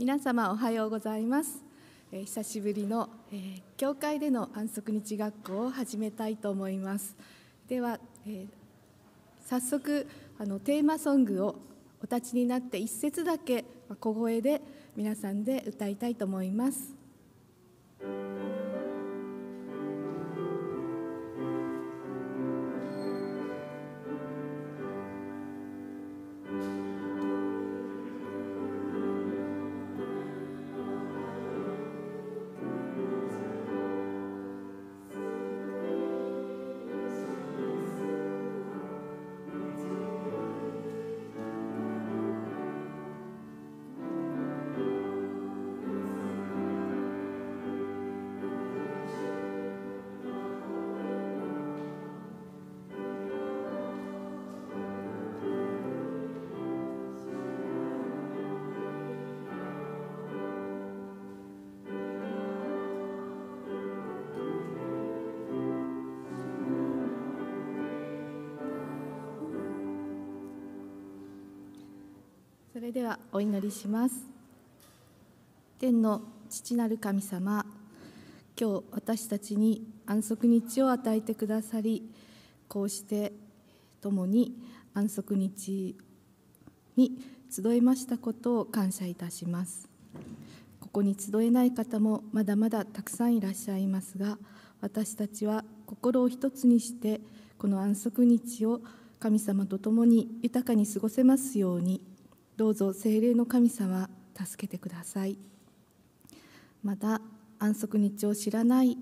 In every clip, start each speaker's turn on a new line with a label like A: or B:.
A: 皆様おはようございます、え久しぶりの、え教会での安息日学校を始めたいと思いますでは、え早速あのテーマソングをお立ちになって一節だけ小声で皆さんで歌いたいと思いますお祈りします天の父なる神様今日私たちに安息日を与えてくださりこうして共に安息日に集いましたことを感謝いたしますここに集えない方もまだまだたくさんいらっしゃいますが私たちは心を一つにしてこの安息日を神様と共に豊かに過ごせますようにどうぞ精霊の神様助けてくださいまた安息日を知らない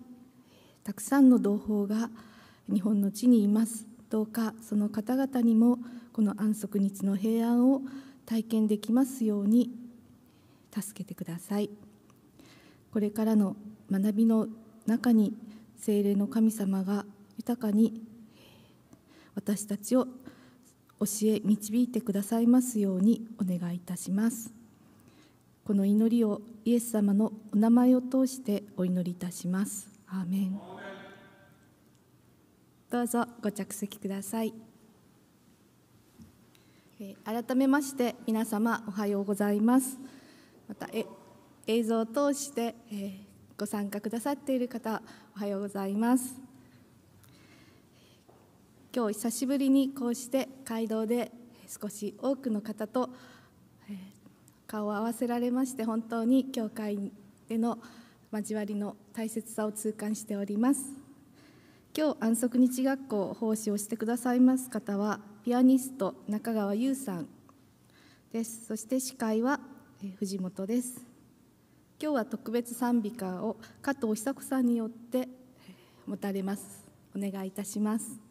A: たくさんの同胞が日本の地にいますどうかその方々にもこの安息日の平安を体験できますように助けてくださいこれからの学びの中に精霊の神様が豊かに私たちを教え導いてくださいますようにお願いいたしますこの祈りをイエス様のお名前を通してお祈りいたしますアーメンどうぞご着席ください改めまして皆様おはようございますまたえ映像を通して、えー、ご参加くださっている方おはようございます今日久しぶりにこうして街道で少し多くの方と顔を合わせられまして本当に教会での交わりの大切さを痛感しております今日安息日学校奉仕をしてくださいます方はピアニスト中川優さんですそして司会は藤本です今日は特別賛美歌を加藤久子さんによって持たれますお願いいたします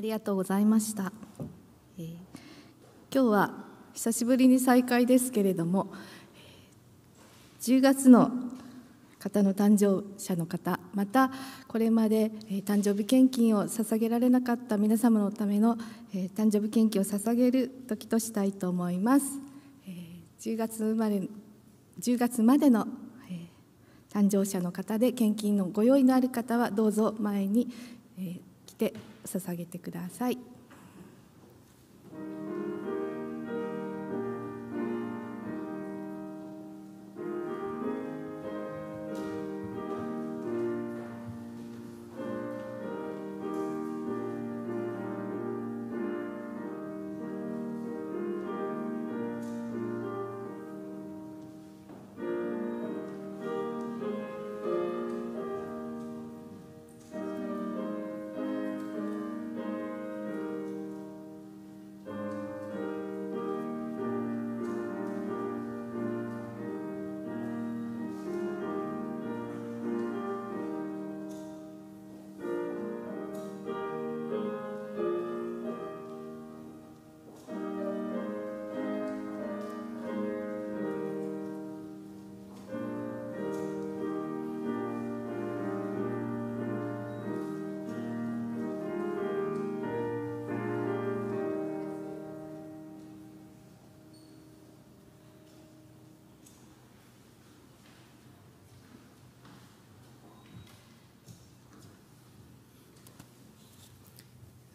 A: ありがとうございました、えー、今日は久しぶりに再会ですけれども10月の方の誕生者の方またこれまで誕生日献金を捧げられなかった皆様のための誕生日献金を捧げる時としたいと思います10月生まれ10月までの誕生者の方で献金のご用意のある方はどうぞ前に来て捧げてください。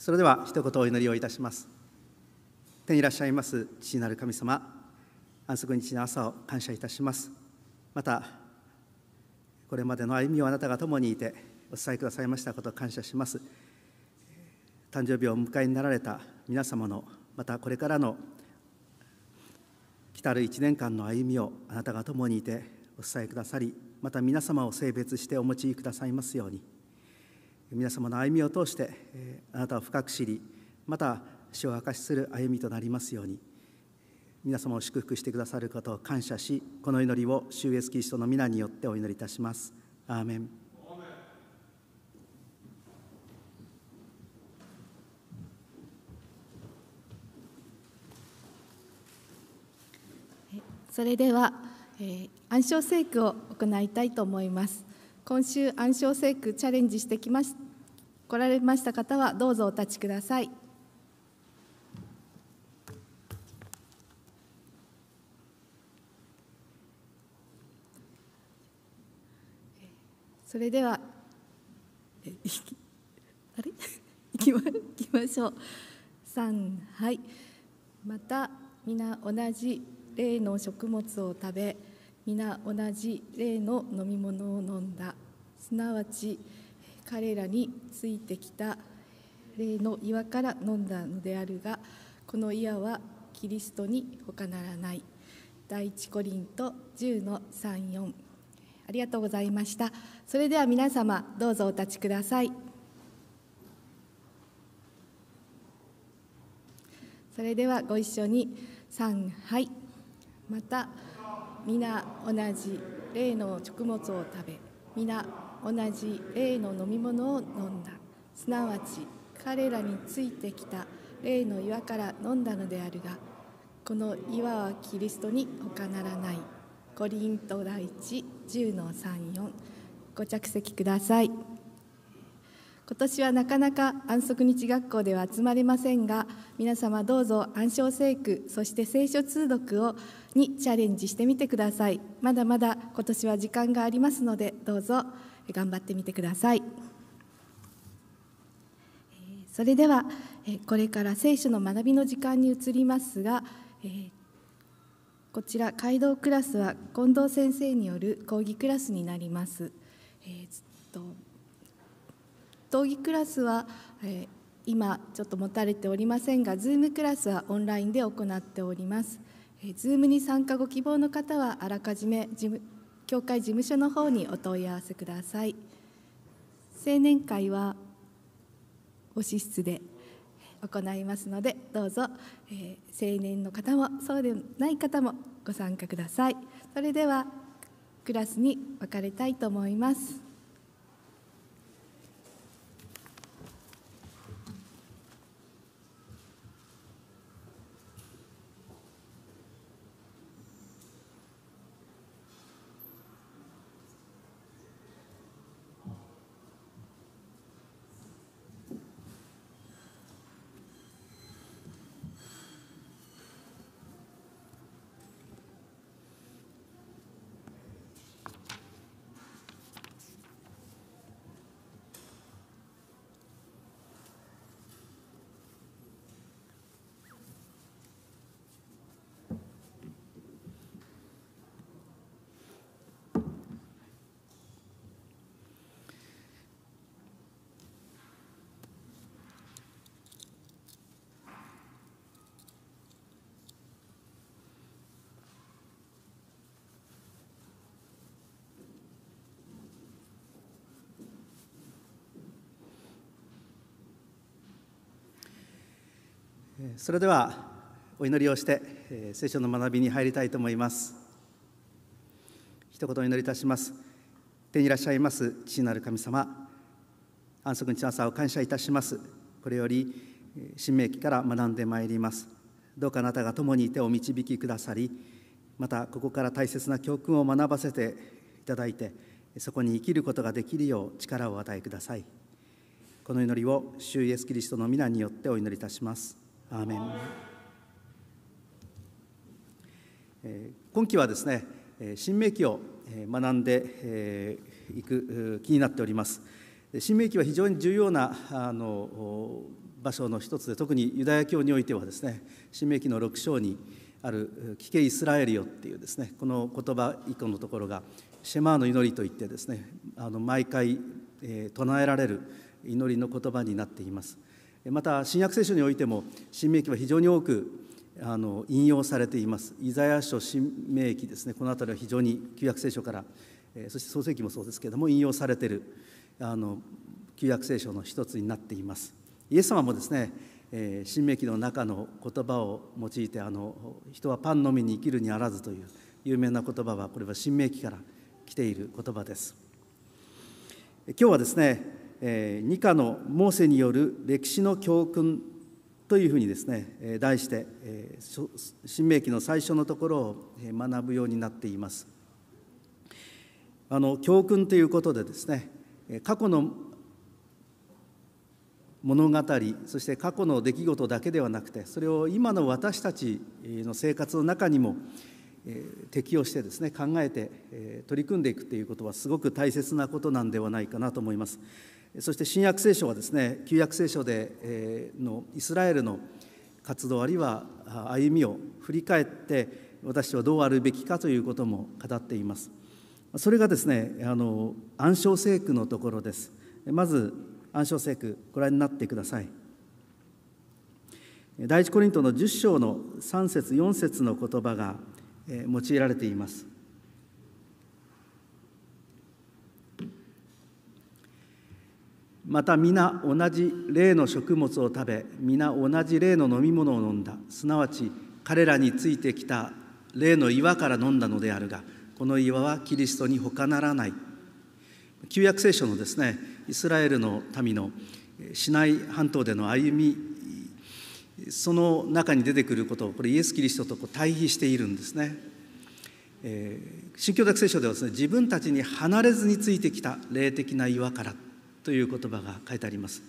B: それでは一言お祈りをいたします天いらっしゃいます父なる神様安息日の朝を感謝いたしますまたこれまでの歩みをあなたが共にいてお伝えくださいましたことを感謝します誕生日をお迎えになられた皆様のまたこれからの来たる1年間の歩みをあなたが共にいてお伝えくださりまた皆様を性別してお持ちくださいますように皆様の歩みを通してあなたを深く知りまた主を明かしする歩みとなりますように皆様を祝福してくださることを感謝しこの祈りを主イエスキリストの皆によってお祈りいたします。アーメン
A: それでは、えー、暗唱聖句を行いたいと思います。今週暗証聖句チャレンジしてきます来られました方はどうぞお立ちください。それではあれい きまきましょう。三はい。また皆同じ例の食物を食べ。皆同じ例の飲み物を飲んだすなわち彼らについてきた例の岩から飲んだのであるがこの岩はキリストに他ならない第一コリント10の34ありがとうございましたそれでは皆様どうぞお立ちくださいそれではご一緒に「三杯」また皆同じ例の食物を食べ皆同じ例の飲み物を飲んだすなわち彼らについてきた例の岩から飲んだのであるがこの岩はキリストに他ならないコリント第10の34ご着席ください今年はなかなか安息日学校では集まれませんが皆様どうぞ暗唱聖句そして聖書通読をにチャレンジしてみてくださいまだまだ今年は時間がありますのでどうぞ頑張ってみてくださいそれではこれから聖書の学びの時間に移りますがこちら街道クラスは近藤先生による講義クラスになります。えー、っと討議クラスは、えー、今ちょっと持たれておりませんが Zoom クラスはオンラインで行っております。え Zoom に参加ご希望の方はあらかじめ事務教会事務所の方にお問い合わせください青年会はご支出で行いますのでどうぞ、えー、青年の方もそうでない方もご参加くださいそれではクラスに分かれたいと思います
B: それではお祈りをして、え聖書の学びに入りたいと思います一言お祈りいたします手にいらっしゃいます父なる神様安息日の朝を感謝いたしますこれより新明期から学んでまいりますどうかあなたが共にいてお導きくださりまたここから大切な教訓を学ばせていただいてそこに生きることができるよう力を与えくださいこの祈りを主イエスキリストの皆によってお祈りいたしますアーメン今期はですね新明記を学んでいく気になっております新明記は非常に重要なあの場所の一つで特にユダヤ教においてはですね新明記の6章にある「聞けイスラエルよ」っていうですねこの言葉以降のところがシェマーの祈りといってですねあの毎回唱えられる祈りの言葉になっています。また新約聖書においても新明記は非常に多くあの引用されていますイザヤ書新明記ですねこの辺りは非常に旧約聖書から、えそして創世記もそうですけれども引用されているあの旧約聖書の一つになっていますイエス様もですね、え新明記の中の言葉を用いてあの人はパンのみに生きるにあらずという有名な言葉はこれは新明記から来ている言葉です今日はですねえ2課のモーセによる歴史の教訓というふうにですね、題して、え新明記の最初のところを学ぶようになっています。あの教訓ということでですね過去の物語そして過去の出来事だけではなくてそれを今の私たちの生活の中にも適用してですね考えて取り組んでいくということはすごく大切なことなんではないかなと思います。そして新約聖書はですね旧約聖書で、えのイスラエルの活動あるいは歩みを振り返って私はどうあるべきかということも語っていますそれがですねあの暗証聖句のところですまず暗証聖句ご覧になってください第一コリントの10章の3節4節の言葉が用いられていますまた皆同じ例の食物を食べ皆同じ例の飲み物を飲んだすなわち彼らについてきた例の岩から飲んだのであるがこの岩はキリストに他ならない旧約聖書のですねイスラエルの民のシナイ半島での歩みその中に出てくることをこれイエス・キリストとこう対比しているんですね。えー、新教学聖書ではですね自分たちに離れずについてきた霊的な岩からという言葉が書いてあります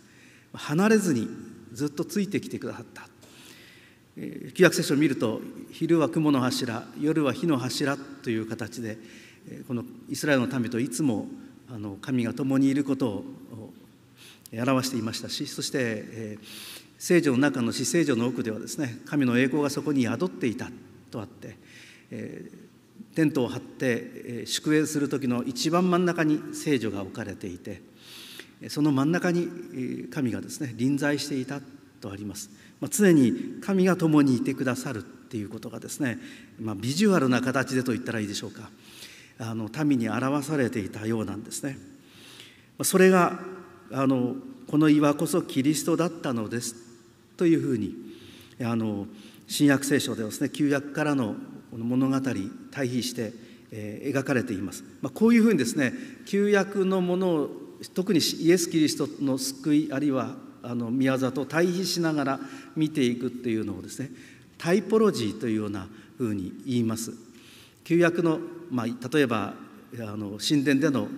B: 離れずにずっとついてきてくださった旧約聖書を見ると昼は雲の柱夜は火の柱という形でこのイスラエルの民といつもあの神が共にいることを表していましたしそして、え聖女の中の死聖女の奥ではですね神の栄光がそこに宿っていたとあって、えテントを張って、え宿営する時の一番真ん中に聖女が置かれていて。その真ん中に神がですね臨在していたとあります、まあ、常に神が共にいてくださるっていうことがですね、まあ、ビジュアルな形でと言ったらいいでしょうかあの民に表されていたようなんですねそれがあのこの岩こそキリストだったのですというふうにあの新約聖書ではですね旧約からの物語対比して、えー、描かれています、まあ、こういうふうにですね旧約のものを特にイエス・キリストの救いあるいはあの宮里と対比しながら見ていくっていうのをですねタイポロジーというようなふうに言います。旧約の、まあ、例えばあの神殿での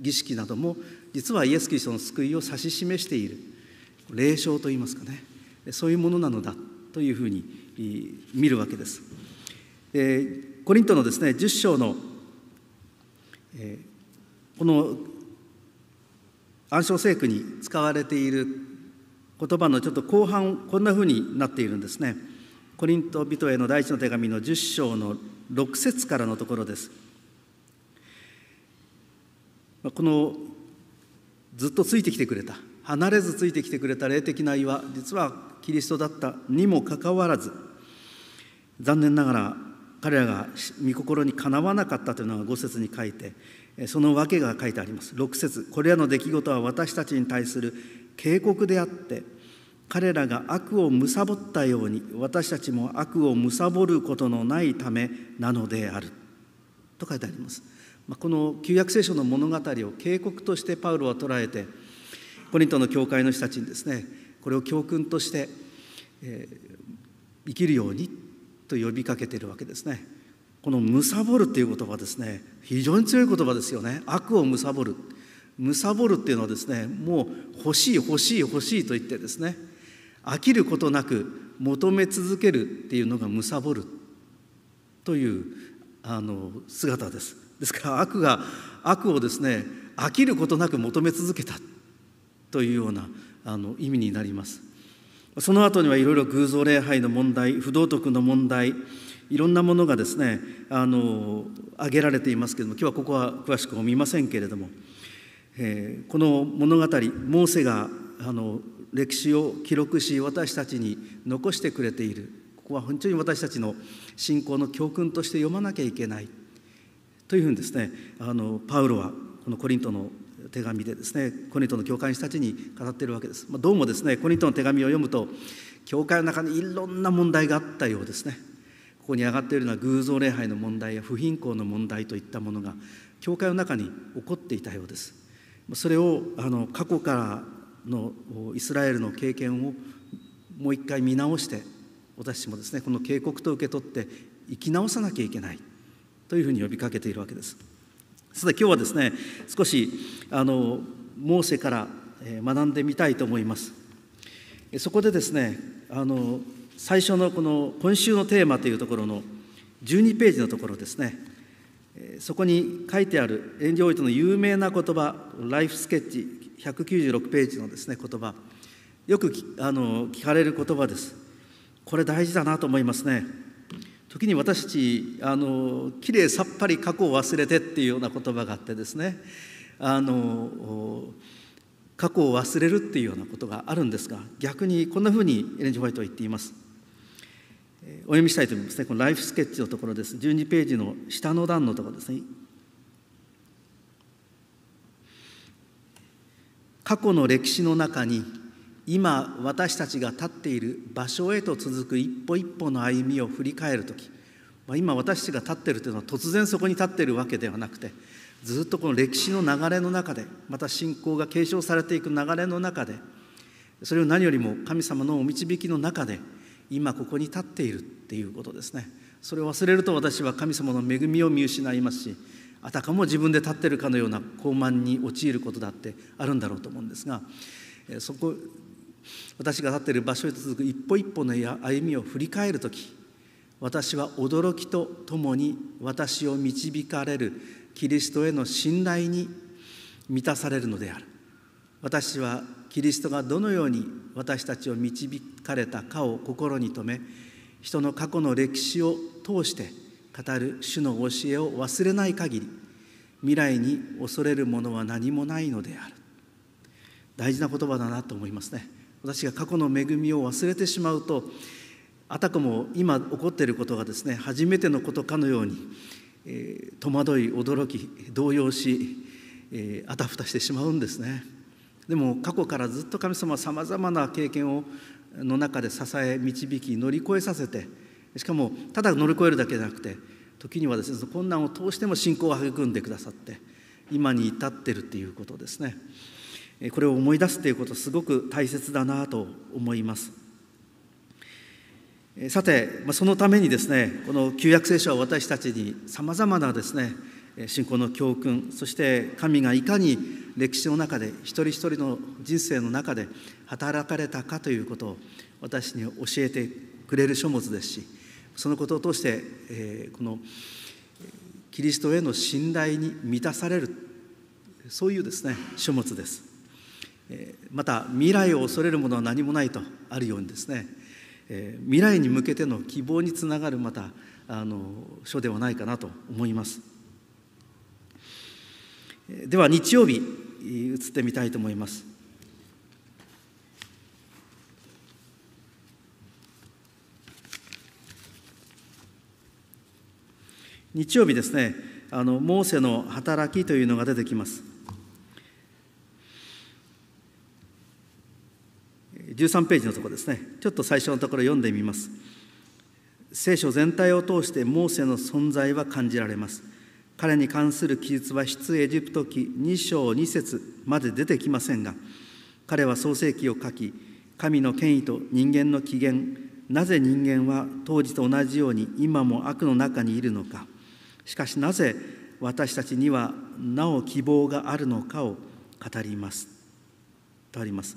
B: 儀式なども実はイエス・キリストの救いを指し示している霊障といいますかねそういうものなのだというふうに見るわけです。えー、コリントのですね10章の、えー、この暗唱聖句に使われている言葉のちょっと後半こんなふうになっているんですねコリント人への第一の手紙の10章の6節からのところですこのずっとついてきてくれた離れずついてきてくれた霊的な岩実はキリストだったにもかかわらず残念ながら彼らが御心にかなわなかったというのが5節に書いてその訳が書いてあります6節これらの出来事は私たちに対する警告であって彼らが悪を貪ったように私たちも悪を貪ることのないためなのであると書いてありますこの旧約聖書の物語を警告としてパウロは捉えてコリントの教会の人たちにですねこれを教訓として、えー、生きるようにと呼びかけているわけですね。この「むさぼる」っていう言葉ですね非常に強い言葉ですよね悪をむさぼるむさぼるっていうのはですねもう欲しい欲しい欲しいと言ってですね飽きることなく求め続けるっていうのがむさぼるというあの姿ですですから悪が悪をですね飽きることなく求め続けたというようなあの意味になりますその後にはいろいろ偶像礼拝の問題不道徳の問題いろんなものがですねあの挙げられていますけれども今日はここは詳しくは見ませんけれども、えー、この物語モーセがあの歴史を記録し私たちに残してくれているここは本当に私たちの信仰の教訓として読まなきゃいけないというふうにですねあのパウロはこのコリントの手紙でですねコリントの教会の人たちに語っているわけです、まあ、どうもですねコリントの手紙を読むと教会の中にいろんな問題があったようですねここに上がっているような偶像礼拝の問題や不貧困の問題といったものが教会の中に起こっていたようですそれをあの過去からのイスラエルの経験をもう一回見直して私たちもですねこの警告と受け取って生き直さなきゃいけないというふうに呼びかけているわけですさて今日はですね少しあのモーセから学んでみたいと思いますそこでですねあの最初のこの今週のテーマというところの12ページのところですね、そこに書いてあるエン遠イトの有名な言葉、ライフスケッチ196ページのですね言葉、よくあの聞かれる言葉です。これ大事だなと思いますね。時に私たちあのきれいさっぱり過去を忘れてっていうような言葉があってですねあの過去を忘れるっていうようなことがあるんですが逆にこんなふうにエレンジ・ホワイトは言っています。お読みしたいと思いますね、このライフスケッチのところです、12ページの下の段のところですね。過去の歴史の中に今私たちが立っている場所へと続く一歩一歩の歩みを振り返る時、まあ、今私たちが立っているというのは突然そこに立っているわけではなくてずっとこの歴史の流れの中でまた信仰が継承されていく流れの中でそれを何よりも神様のお導きの中で今ここに立っているっていうことですねそれを忘れると私は神様の恵みを見失いますしあたかも自分で立っているかのような傲慢に陥ることだってあるんだろうと思うんですがそこ私が立っている場所へと続く一歩一歩の歩みを振り返る時私は驚きとともに私を導かれるキリストへの信頼に満たされるのである私はキリストがどのように私たちを導かれたかを心に留め人の過去の歴史を通して語る主の教えを忘れない限り未来に恐れるものは何もないのである大事な言葉だなと思いますね私が過去の恵みを忘れてしまうとあたかも今起こっていることがですね初めてのことかのように、えー、戸惑い驚き動揺し、えー、あたふたしてしまうんですね。でも過去からずっと神様はさまざまな経験をの中で支え導き乗り越えさせてしかもただ乗り越えるだけじゃなくて時にはですね困難を通しても信仰を育んでくださって今に至ってるっていうことですねこれを思い出すということすごく大切だなと思いますさてそのためにですねこの旧約聖書は私たちにさまざまなですね信仰の教訓そして神がいかに歴史の中で一人一人の人生の中で働かれたかということを私に教えてくれる書物ですしそのことを通して、えこのキリストへの信頼に満たされるそういうですね書物です、えまた未来を恐れるものは何もないとあるようにですね、え未来に向けての希望につながるまたあの書ではないかなと思いますでは日曜日移ってみたいと思います。日曜日ですねあのモーセの働きというのが出てきます13ページのところですねちょっと最初のところ読んでみます聖書全体を通してモーセの存在は感じられます彼に関する記述は出エジプト記2章2節まで出てきませんが彼は創世記を書き神の権威と人間の起源なぜ人間は当時と同じように今も悪の中にいるのかしかしなぜ私たちにはなお希望があるのかを語りますとあります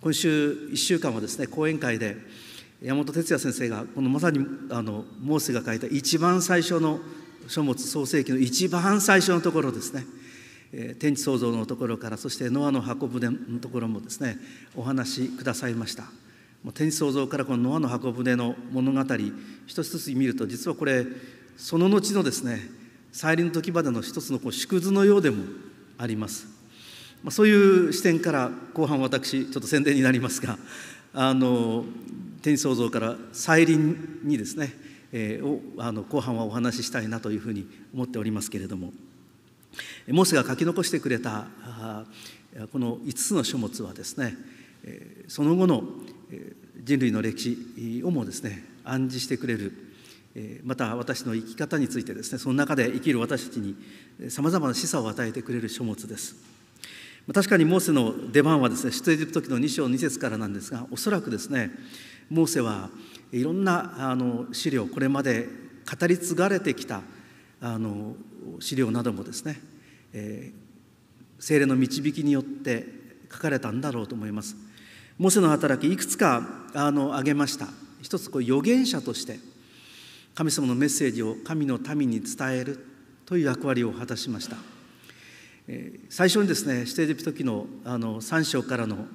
B: 今週1週間はですね講演会で山本哲也先生がこのまさにあのモーセが書いた一番最初の書物創世記の一番最初のところですね、天地創造のところからそしてノアの箱舟のところもですねお話しくださいましたもう天地創造からこのノアの箱舟の物語一つずつ見ると実はこれその後のですね再臨の時までの一つのこう縮図のようでもあります、まあ、そういう視点から後半私ちょっと宣伝になりますがあの天地創造から再臨にですねえー、をあの後半はお話ししたいなというふうに思っておりますけれどもモーセが書き残してくれたこの5つの書物はですねその後の人類の歴史をもですね暗示してくれるまた私の生き方についてですねその中で生きる私たちにさまざまな示唆を与えてくれる書物です。確かにモーセの出番はですね出エジプト記の2章2節からなんですがおそらくですねモーセはいろんなあの資料これまで語り継がれてきたあの資料などもですね、えー、精霊の導きによって書かれたんだろうと思います。モーセの働きいくつかあの挙げました一つこう預言者として神様のメッセージを神の民に伝えるという役割を果たしました、えー、最初にですね指定的ピトのあの3章からの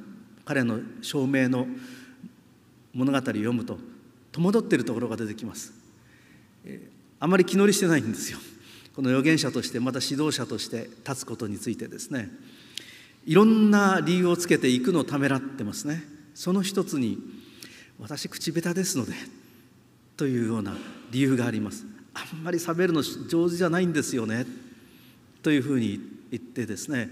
B: 彼の証明の物語を読むと戸惑っているところが出てきます、えあまり気乗りしてないんですよこの預言者としてまた指導者として立つことについてですねいろんな理由をつけていくのをためらってますねその一つに私口下手ですのでというような理由がありますあんまり喋るの上手じゃないんですよねというふうに言ってですね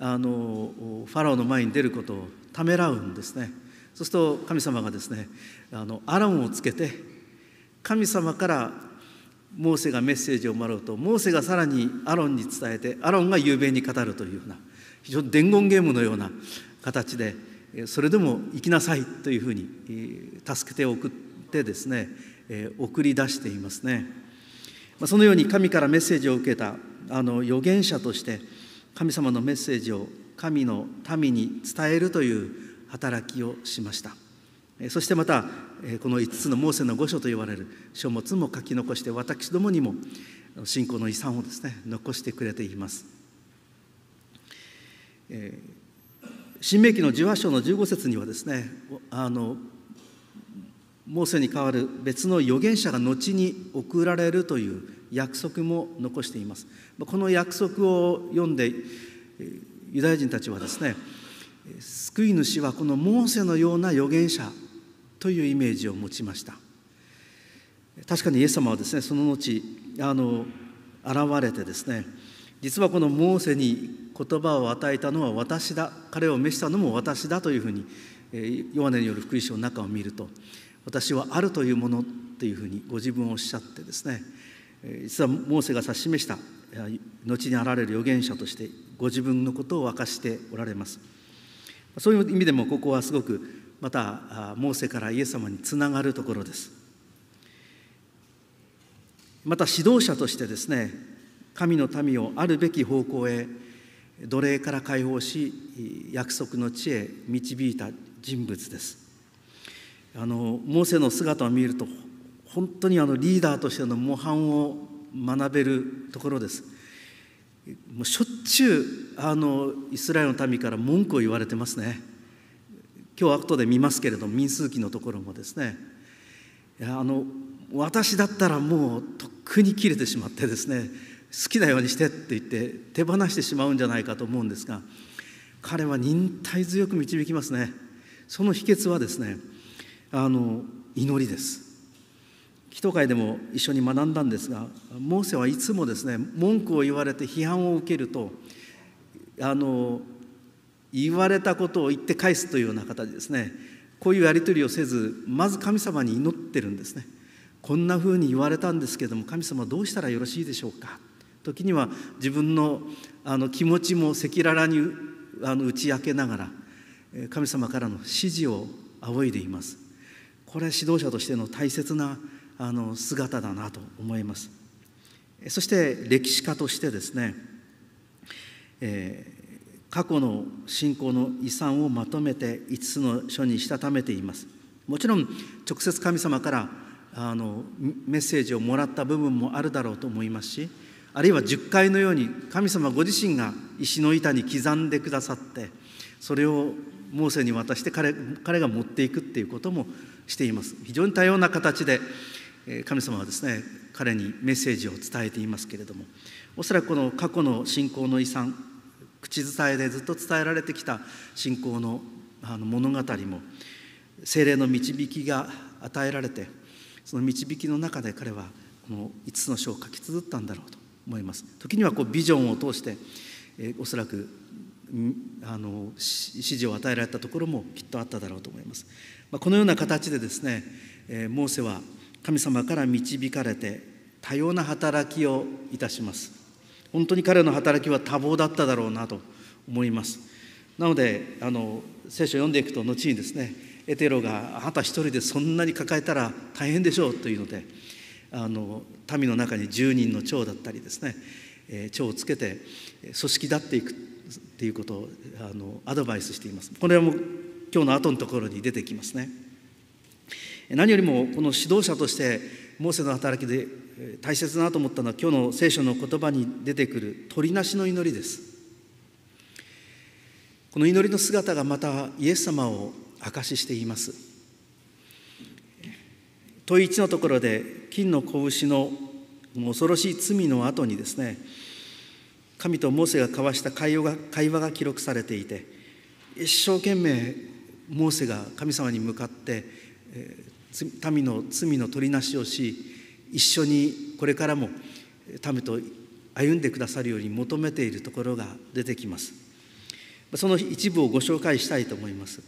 B: あのファラオの前に出ることをためらうんですねそうすると神様がですねあのアランをつけて神様からモーセがメッセージをもらうとモーセがさらにアロンに伝えてアロンが雄弁に語るというような非常に伝言ゲームのような形でそれでも行きなさいというふうに助けて送ってですね送り出していますね。そのように神からメッセージを受けたあの預言者として神様のメッセージを神の民に伝えるという働きをしましたそしてまたこの5つのモーセの御書と言われる書物も書き残して私どもにも信仰の遺産をですね残してくれています新明記の十8章の15節にはですねあのモーセに代わる別の預言者が後に送られるという約束も残していますこの約束を読んでユダヤ人たちはですね救い主はこのモーセのような預言者というイメージを持ちました確かにイエス様はですねその後あの現れてですね実はこのモーセに言葉を与えたのは私だ彼を召したのも私だというふうにヨハネによる福音書の中を見ると私はあるというものというふうにご自分をおっしゃってですね実はモーセが指し示した後に現れる預言者としてご自分のことを明かしておられます。そういう意味でもここはすごくまたモーセからイエス様につながるところですまた指導者としてですね神の民をあるべき方向へ奴隷から解放し約束の地へ導いた人物ですあのモーセの姿を見ると本当にあのリーダーとしての模範を学べるところですもうしょっちゅうあのイスラエルの民から文句を言われてますね今日は後で見ますけれども民数記のところもですねいやあの私だったらもうとっくに切れてしまってですね好きなようにしてって言って手放してしまうんじゃないかと思うんですが彼は忍耐強く導きますねその秘訣はですねあの祈りです祈祷会でも一緒に学んだんですがモーセはいつもですね文句を言われて批判を受けるとあの言われたことを言って返すというような形ですねこういうやり取りをせずまず神様に祈ってるんですねこんなふうに言われたんですけども神様どうしたらよろしいでしょうか時には自分のあの気持ちも赤裸々にあの打ち明けながら神様からの指示を仰いでいますこれ指導者としての大切なあの姿だなと思いますそして歴史家としてですね、えー、過去の信仰の遺産をまとめて5つの書にしたためていますもちろん直接神様からあのメッセージをもらった部分もあるだろうと思いますしあるいは10回のように神様ご自身が石の板に刻んでくださってそれをモーセに渡して彼彼が持っていくっていうこともしています非常に多様な形で神様はですね彼にメッセージを伝えていますけれどもおそらくこの過去の信仰の遺産口伝えでずっと伝えられてきた信仰のあの物語も精霊の導きが与えられてその導きの中で彼はこの5つの書を書き綴ったんだろうと思います時にはこうビジョンを通して、えおそらくあの指示を与えられたところもきっとあっただろうと思います、まあ、このような形でですね、えモーセは「神様から導かれて多様な働きをいたします本当に彼の働きは多忙だっただろうなと思いますなのであの聖書を読んでいくと後にですねエテロがあなた一人でそんなに抱えたら大変でしょうというのであの民の中に10人の長だったりですね、えー、長をつけて組織立っていくっていうことをあのアドバイスしていますこれはもう今日の後のところに出てきますね。何よりもこの指導者としてモーセの働きで大切だなと思ったのは今日の聖書の言葉に出てくる鳥なしの祈りですこの祈りの姿がまたイエス様を証ししています問い1のところで金の子牛の恐ろしい罪の後にですね神とモーセが交わした会話が会話が記録されていて一生懸命モーセが神様に向かって民の罪の取りなしをし一緒にこれからも民と歩んでくださるように求めているところが出てきますその一部をご紹介したいと思います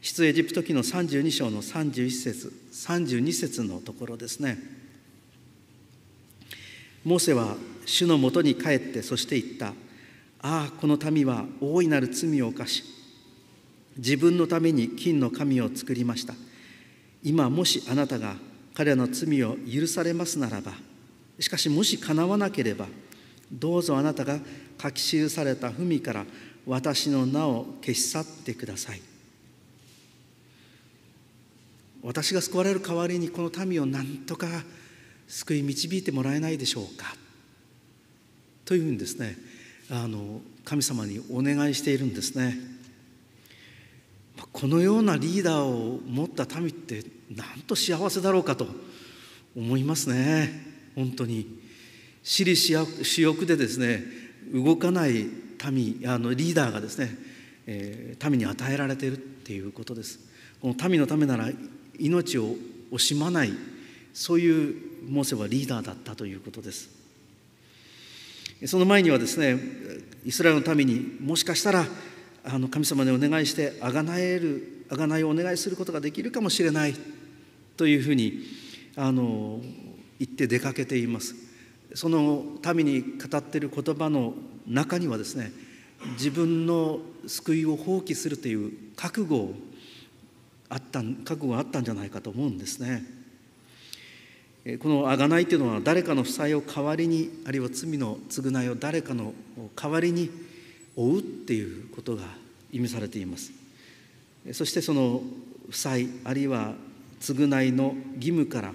B: 出エジプト記の32章の31節32節のところですねモーセは主のもとに帰ってそして言ったああこの民は大いなる罪を犯し自分のために金の神を作りました今もしあなたが彼らの罪を許されますならばしかしもしかなわなければどうぞあなたが書き記された文から私の名を消し去ってください私が救われる代わりにこの民を何とか救い導いてもらえないでしょうかというふうにですねあの神様にお願いしているんですね。このようなリーダーを持った民ってなんと幸せだろうかと思いますね本当に私利私欲でですね動かない民あのリーダーがですね、えー、民に与えられているっていうことですこの民のためなら命を惜しまないそういうモーセはリーダーだったということですその前にはですねイスラエルの民にもしかしたらあの神様にお願いして贖える贖いをお願いすることができるかもしれないというふうにあの言って出かけていますその民に語っている言葉の中にはですね自分の救いを放棄するという覚悟あった覚悟があったんじゃないかと思うんですねこの贖いというのは誰かの負債を代わりにあるいは罪の償いを誰かの代わりに負うっていうことが意味されていますそしてその負債あるいは償いの義務から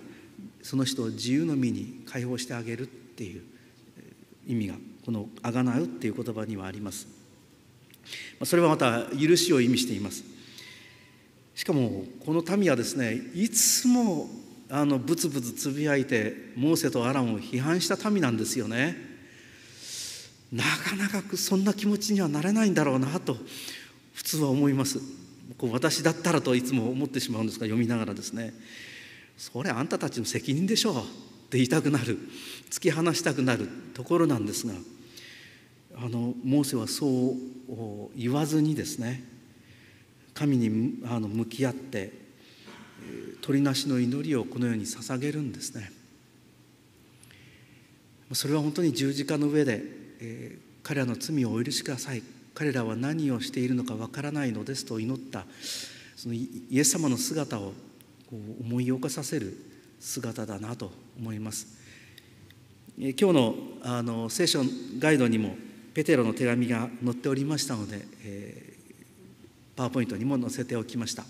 B: その人を自由の身に解放してあげるっていう意味がこの「あがなう」っていう言葉にはありますそれはまた許しを意味していますしかもこの民はですねいつもあのブツブツつぶやいてモーセとアランを批判した民なんですよねなかなかそんな気持ちにはなれないんだろうなと普通は思いますこう私だったらといつも思ってしまうんですが読みながらですねそれあんたたちの責任でしょうって言いたくなる突き放したくなるところなんですがあのモーセはそう言わずにですね神にあの向き合って鳥なしの祈りをこのように捧げるんですねそれは本当に十字架の上で、えー、彼らの罪をお許しください彼らは何をしているのかわからないのですと祈ったそのイエス様の姿を思い起こさせる姿だなと思います。今日のあの聖書ガイドにもペテロの手紙が載っておりましたので、えー、パワーポイントにも載せておきました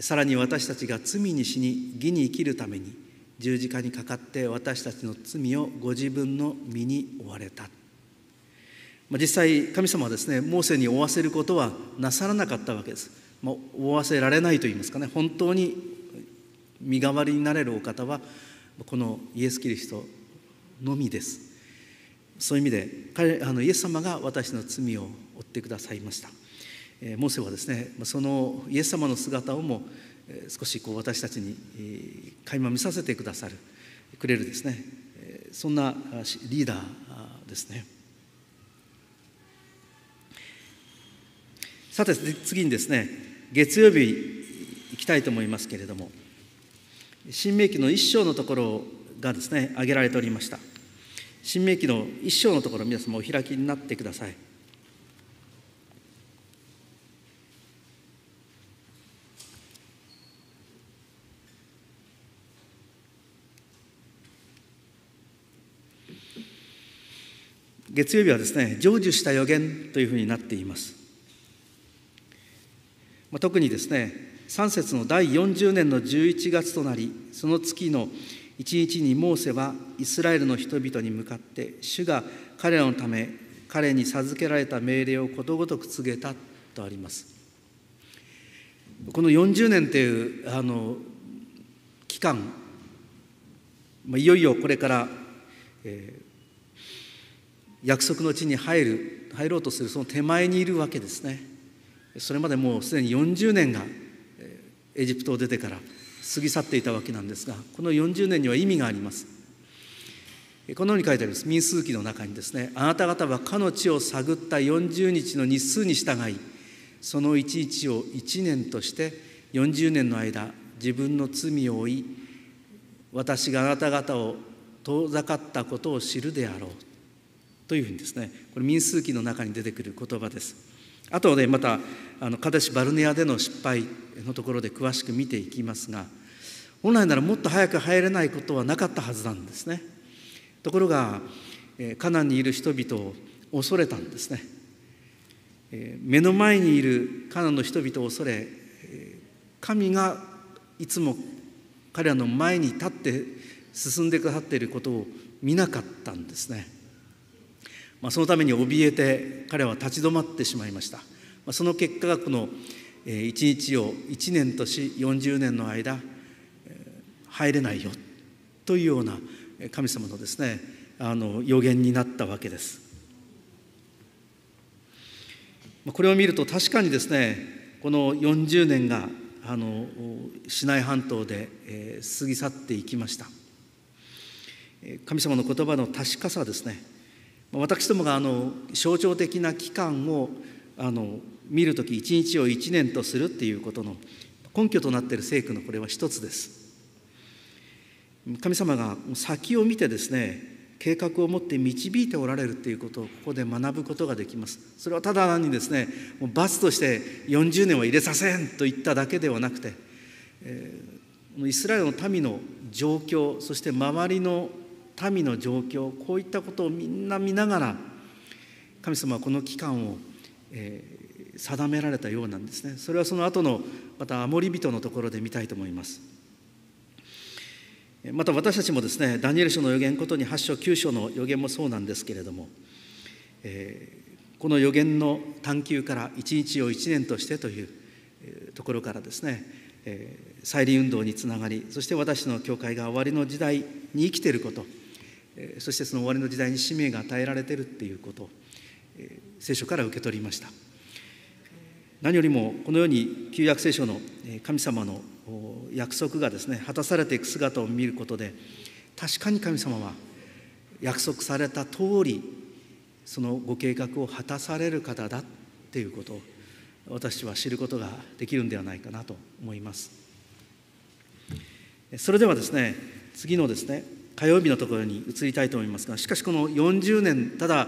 B: さらに私たちが罪に死に義に生きるために十字架にかかって私たちの罪をご自分の身に追われた実際神様はですねモーセに負わせることはなさらなかったわけです、まあ、負わせられないといいますかね本当に身代わりになれるお方はこのイエス・キリストのみですそういう意味で彼あのイエス様が私の罪を負ってくださいました、えー、モーセはですねそのイエス様の姿をも少しこう私たちに垣間見させてくださるくれるですねそんなリーダーですねさて次にですね月曜日いきたいと思いますけれども「新明記の一章のところがですね挙げられておりました「新明記の一章のところ皆様お開きになってください。月曜日はですね成就した予言というふうになっていますまあ、特にですね3節の第40年の11月となりその月の1日にモーセはイスラエルの人々に向かって主が彼らのため彼に授けられた命令をことごとく告げたとありますこの40年というあの期間、まあ、いよいよこれから、えー、約束の地に入る入ろうとするその手前にいるわけですねそれまでもうすでに40年がエジプトを出てから過ぎ去っていたわけなんですがこの40年には意味がありますこのように書いてあります民数記の中にですねあなた方はかの地を探った40日の日数に従いその1ちを1年として40年の間自分の罪を負い私があなた方を遠ざかったことを知るであろうというふうにですねこれ民数記の中に出てくる言葉ですあとでまたあのカデシ・バルネアでの失敗のところで詳しく見ていきますが本来ならもっと早く入れないことはなかったはずなんですねところがカナンにいる人々を恐れたんですね目の前にいるカナンの人々を恐れ神がいつも彼らの前に立って進んでくださっていることを見なかったんですね、まあ、そのために怯えて彼は立ち止まってしまいましたまあ、その結果がこの一日を1年とし40年の間入れないよというような神様のですねあの予言になったわけです。これを見ると確かにですねこの40年があのシナイ半島で、え過ぎ去っていきました神様の言葉の確かさですね私どもがあの象徴的な期間をあの見るとき一日を一年とするっていうことの根拠となっている聖句のこれは一つです神様が先を見てですね計画を持って導いておられるっていうことをここで学ぶことができますそれはただ単にですね罰として40年は入れさせんと言っただけではなくて、えー、イスラエルの民の状況そして周りの民の状況こういったことをみんな見ながら神様はこの期間を、えー、定められたようなんですねそれはその後のまたアモ人のところで見たいと思いますまた私たちもですねダニエル書の予言ことに8章9章の予言もそうなんですけれども、えー、この予言の探求から一日を一年としてというところからですね、えー、再臨運動につながりそして私の教会が終わりの時代に生きていることそしてその終わりの時代に使命が与えられているっていうこと聖書から受け取りました。何よりもこのように旧約聖書の神様の約束がですね果たされていく姿を見ることで確かに神様は約束された通りそのご計画を果たされる方だっていうことを私は知ることができるんではないかなと思いますそれではですね次のですね火曜日のところに移りたいと思いますがしかしこの40年ただ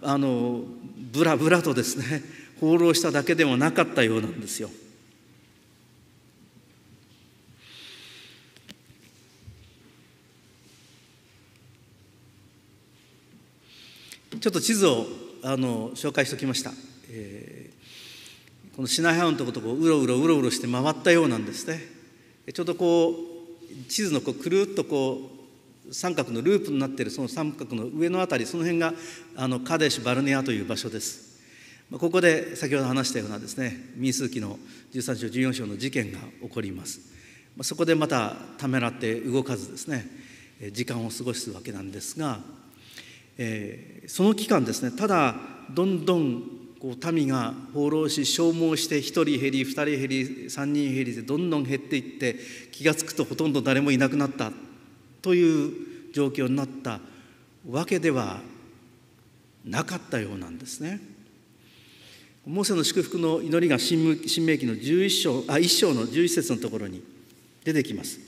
B: あのブラブラとですね放浪しただけでもなかったようなんですよ。ちょっと地図をあの紹介しておきました、えー、このシナイ半島のところをうろうろうろうろして回ったようなんですねちょうどこう地図のこうくるっとこう三角のループになっているその三角の上のあたりその辺があのカデシュ・バルネアという場所ですここで先ほど話したようなですね民数記の13章14章の事件が起こりますそこでまたためらって動かずですね時間を過ごすわけなんですが、えー、その期間ですねただどんどんこう民が放浪し消耗して1人減り2人減り3人減りでどんどん減っていって気が付くとほとんど誰もいなくなったという状況になったわけではなかったようなんですね。モーセの祝福の祈りが新明記の11章あ1章の11節のところに出てきます。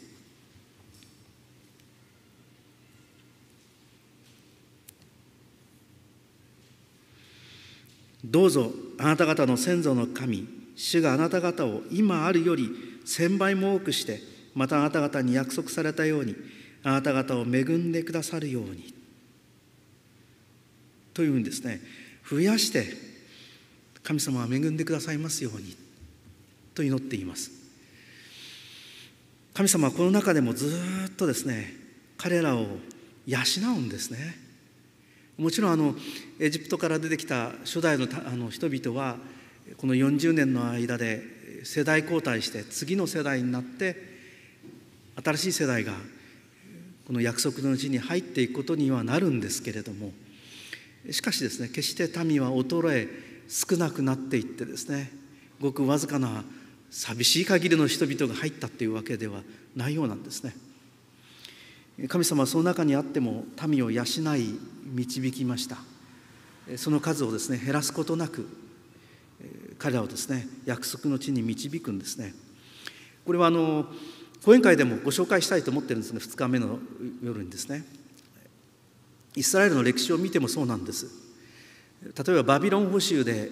B: どうぞあなた方の先祖の神主があなた方を今あるより千倍も多くしてまたあなた方に約束されたようにあなた方を恵んでくださるようにというんですね増やして神様は恵んでくださいますようにと祈っています神様はこの中でもずっとですね彼らを養うんですねもちろんあのエジプトから出てきた初代のあの人々はこの40年の間で世代交代して次の世代になって新しい世代がこの約束の地に入っていくことにはなるんですけれどもしかしですね決して民は衰え少なくなっていってですねごくわずかな寂しい限りの人々が入ったっていうわけではないようなんですね神様はその中にあっても民を養い導きましたその数をですね減らすことなく彼らをですね約束の地に導くんですねこれはあの講演会でもご紹介したいと思ってるんですね2日目の夜にですねイスラエルの歴史を見てもそうなんです例えばバビロン捕囚で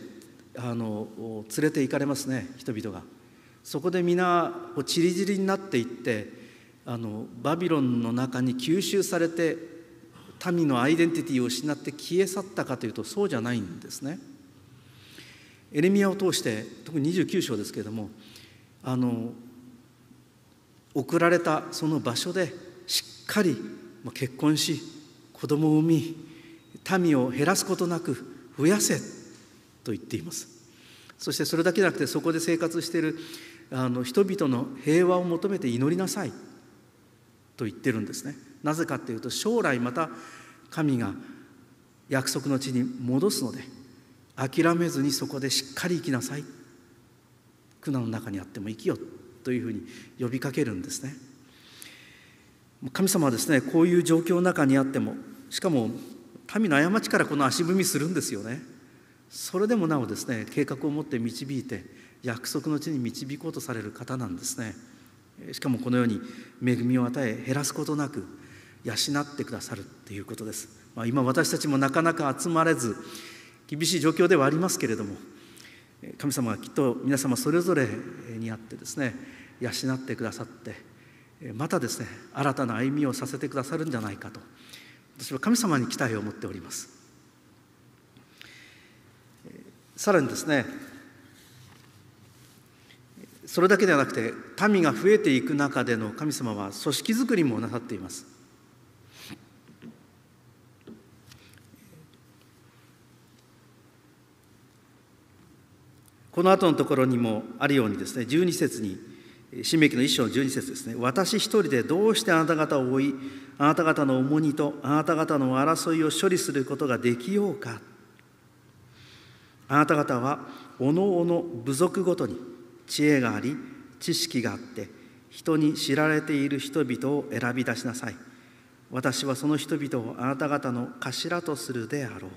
B: あの連れて行かれますね人々がそこで皆ちりぢりになっていってあのバビロンの中に吸収されて民のアイデンティティを失って消え去ったかというとそうじゃないんですねエレミアを通して特に29章ですけれどもあの送られたその場所でしっかり結婚し子供を産み民を減らすことなく増やせと言っていますそしてそれだけじゃなくてそこで生活しているあの人々の平和を求めて祈りなさいと言ってるんですねなぜかっていうと将来また神が約束の地に戻すので諦めずにそこでしっかり生きなさい苦難の中にあっても生きよというふうに呼びかけるんですね神様はですねこういう状況の中にあってもしかも民の過ちからこの足踏みするんですよねそれでもなおですね計画を持って導いて約束の地に導こうとされる方なんですねしかもこのように恵みを与え減らすことなく養ってくださるっていうことです、まあ、今私たちもなかなか集まれず厳しい状況ではありますけれども神様はきっと皆様それぞれにあってですね養ってくださってまたですね新たな歩みをさせてくださるんじゃないかと私は神様に期待を持っておりますさらにですねそれだけではなくて民が増えていく中での神様は組織づくりもなさっていますこの後のところにもあるようにですね12節に「新明記の一章12節ですね。私一人でどうしてあなた方を追い、あなた方の重荷とあなた方の争いを処理することができようか。あなた方は、おのおの部族ごとに知恵があり、知識があって、人に知られている人々を選び出しなさい。私はその人々をあなた方の頭とするであろう。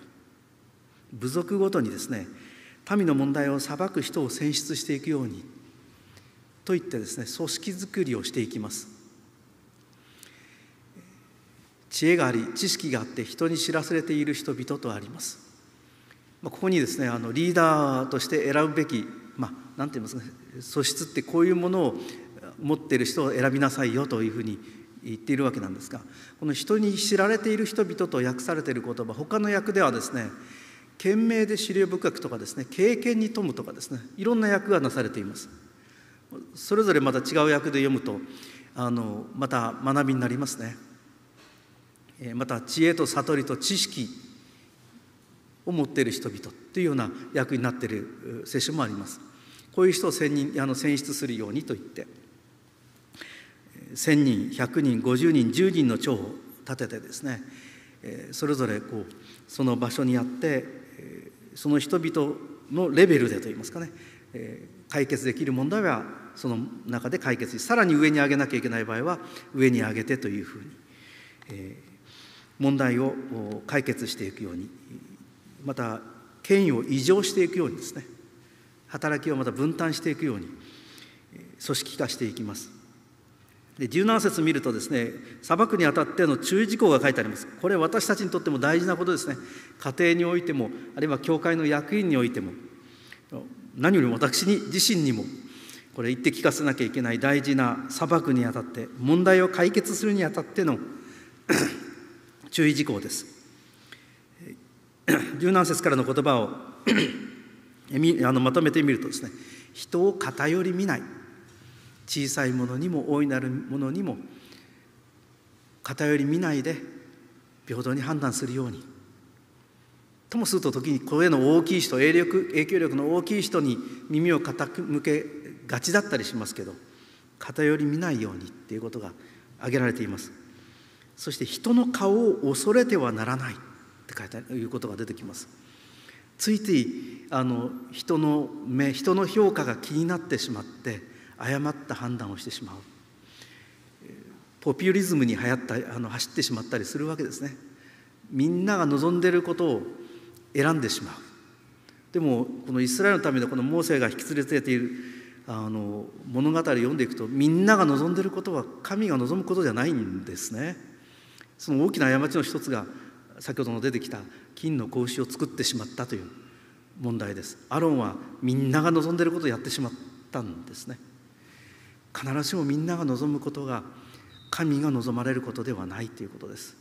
B: 部族ごとにですね、民の問題を裁く人を選出していくようにといってですね組織づくりをしていきます知恵があり知識があって人に知らされている人々とありますここにですねあのリーダーとして選ぶべきまあ何て言いますかね素質ってこういうものを持っている人を選びなさいよというふうに言っているわけなんですがこの人に知られている人々と訳されている言葉他の訳ではですね賢明で資料深くとかですね経験に富むとかですねいろんな訳がなされています。それぞれまた違う役で読むとあのまた学びになりますね、えまた知恵と悟りと知識を持っている人々というような役になっている聖書もありますこういう人を選人あの選出するようにと言って1,000人100人50人10人の長を立ててですねそれぞれこうその場所にあってその人々のレベルでといいますかね解決できる問題はその中で解決しさらに上に上げなきゃいけない場合は上に上げてというふうに、えー、問題を解決していくようにまた権威を異常していくようにですね働きをまた分担していくように組織化していきます。で17節見るとですね砂漠にあたっての注意事項が書いてありますこれ私たちにとっても大事なことですね家庭においてもあるいは教会の役員においても何よりも私に自身にもこれ言って聞かせなきゃいけない大事な裁くにあたって問題を解決するにあたっての 注意事項です柔軟 節からの言葉を あのまとめてみるとですね人を偏り見ない小さいものにも大いなるものにも偏り見ないで平等に判断するようにともすると時に声の大きい人影力影響力の大きい人に耳を傾けがちだったりしますけど偏り見ないようにっていうことが挙げられていますそして人の顔を恐れてはならないって書いていうことが出てきますついついあの人の目人の評価が気になってしまって誤った判断をしてしまうポピュリズムに流行ったあの走ってしまったりするわけですねみんなが望んでることを選んでしまうでもこのイスラエルのためのこのモーセが引き連れているあの物語を読んでいくとみんなが望んでいることは神が望むことじゃないんですね。その大きな過ちの一つが先ほどの出てきた金の格子を作ってしまったという問題です。アロンはみんなが望んでいることをやってしまったんですね。必ずしもみんなが望むことが神が望まれることではないということです。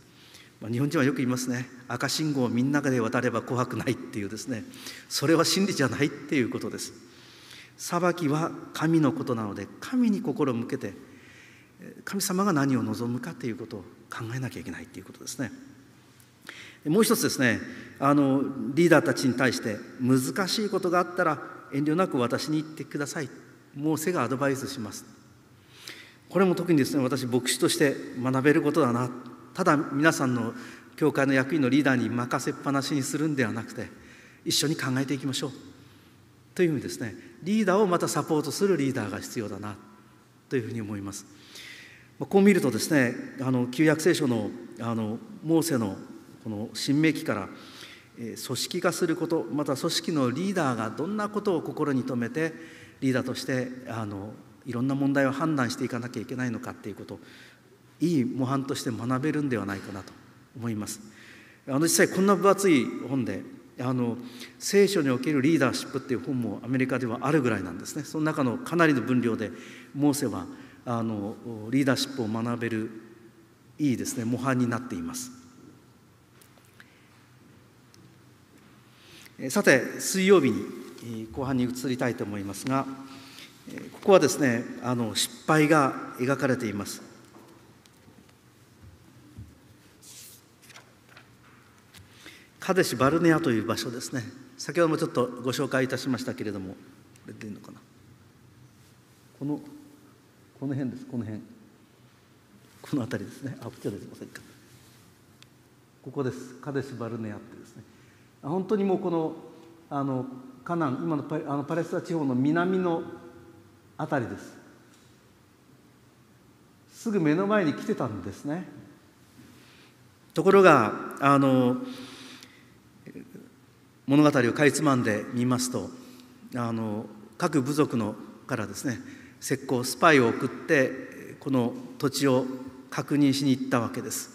B: まあ、日本人はよく言いますね赤信号をみんなで渡れば怖くないっていうですねそれは真理じゃないっていうことです裁きは神のことなので神に心を向けて神様が何を望むかということを考えなきゃいけないということですねもう一つですねあのリーダーたちに対して難しいことがあったら遠慮なく私に言ってくださいもう背がアドバイスしますこれも特にですね私牧師として学べることだなただ皆さんの教会の役員のリーダーに任せっぱなしにするんではなくて一緒に考えていきましょうという意味ですねリーダーをまたサポートするリーダーが必要だなというふうに思います。こう見るとですねあの旧約聖書のあのモーセのこの新明記から組織化することまた組織のリーダーがどんなことを心に留めてリーダーとしてあのいろんな問題を判断していかなきゃいけないのかっていうこといい模範として学べるんではないかなと思います。あの実際こんな分厚い本であの聖書におけるリーダーシップっていう本もアメリカではあるぐらいなんですねその中のかなりの分量でモーセはあのリーダーシップを学べるいいですね模範になっていますさて水曜日に後半に移りたいと思いますがここはですねあの失敗が描かれていますカデシ・バルネアという場所ですね先ほどもちょっとご紹介いたしましたけれどもでいいのかなこのこの辺ですこの辺この辺りですねあこちらでませんかここですカデシ・バルネアってですね本当にもうこのあのカナン今のパあのパレスタ地方の南の辺りですすぐ目の前に来てたんですねところがあの物語をかいつまんでみますとあの各部族のからですね石膏スパイを送ってこの土地を確認しに行ったわけです、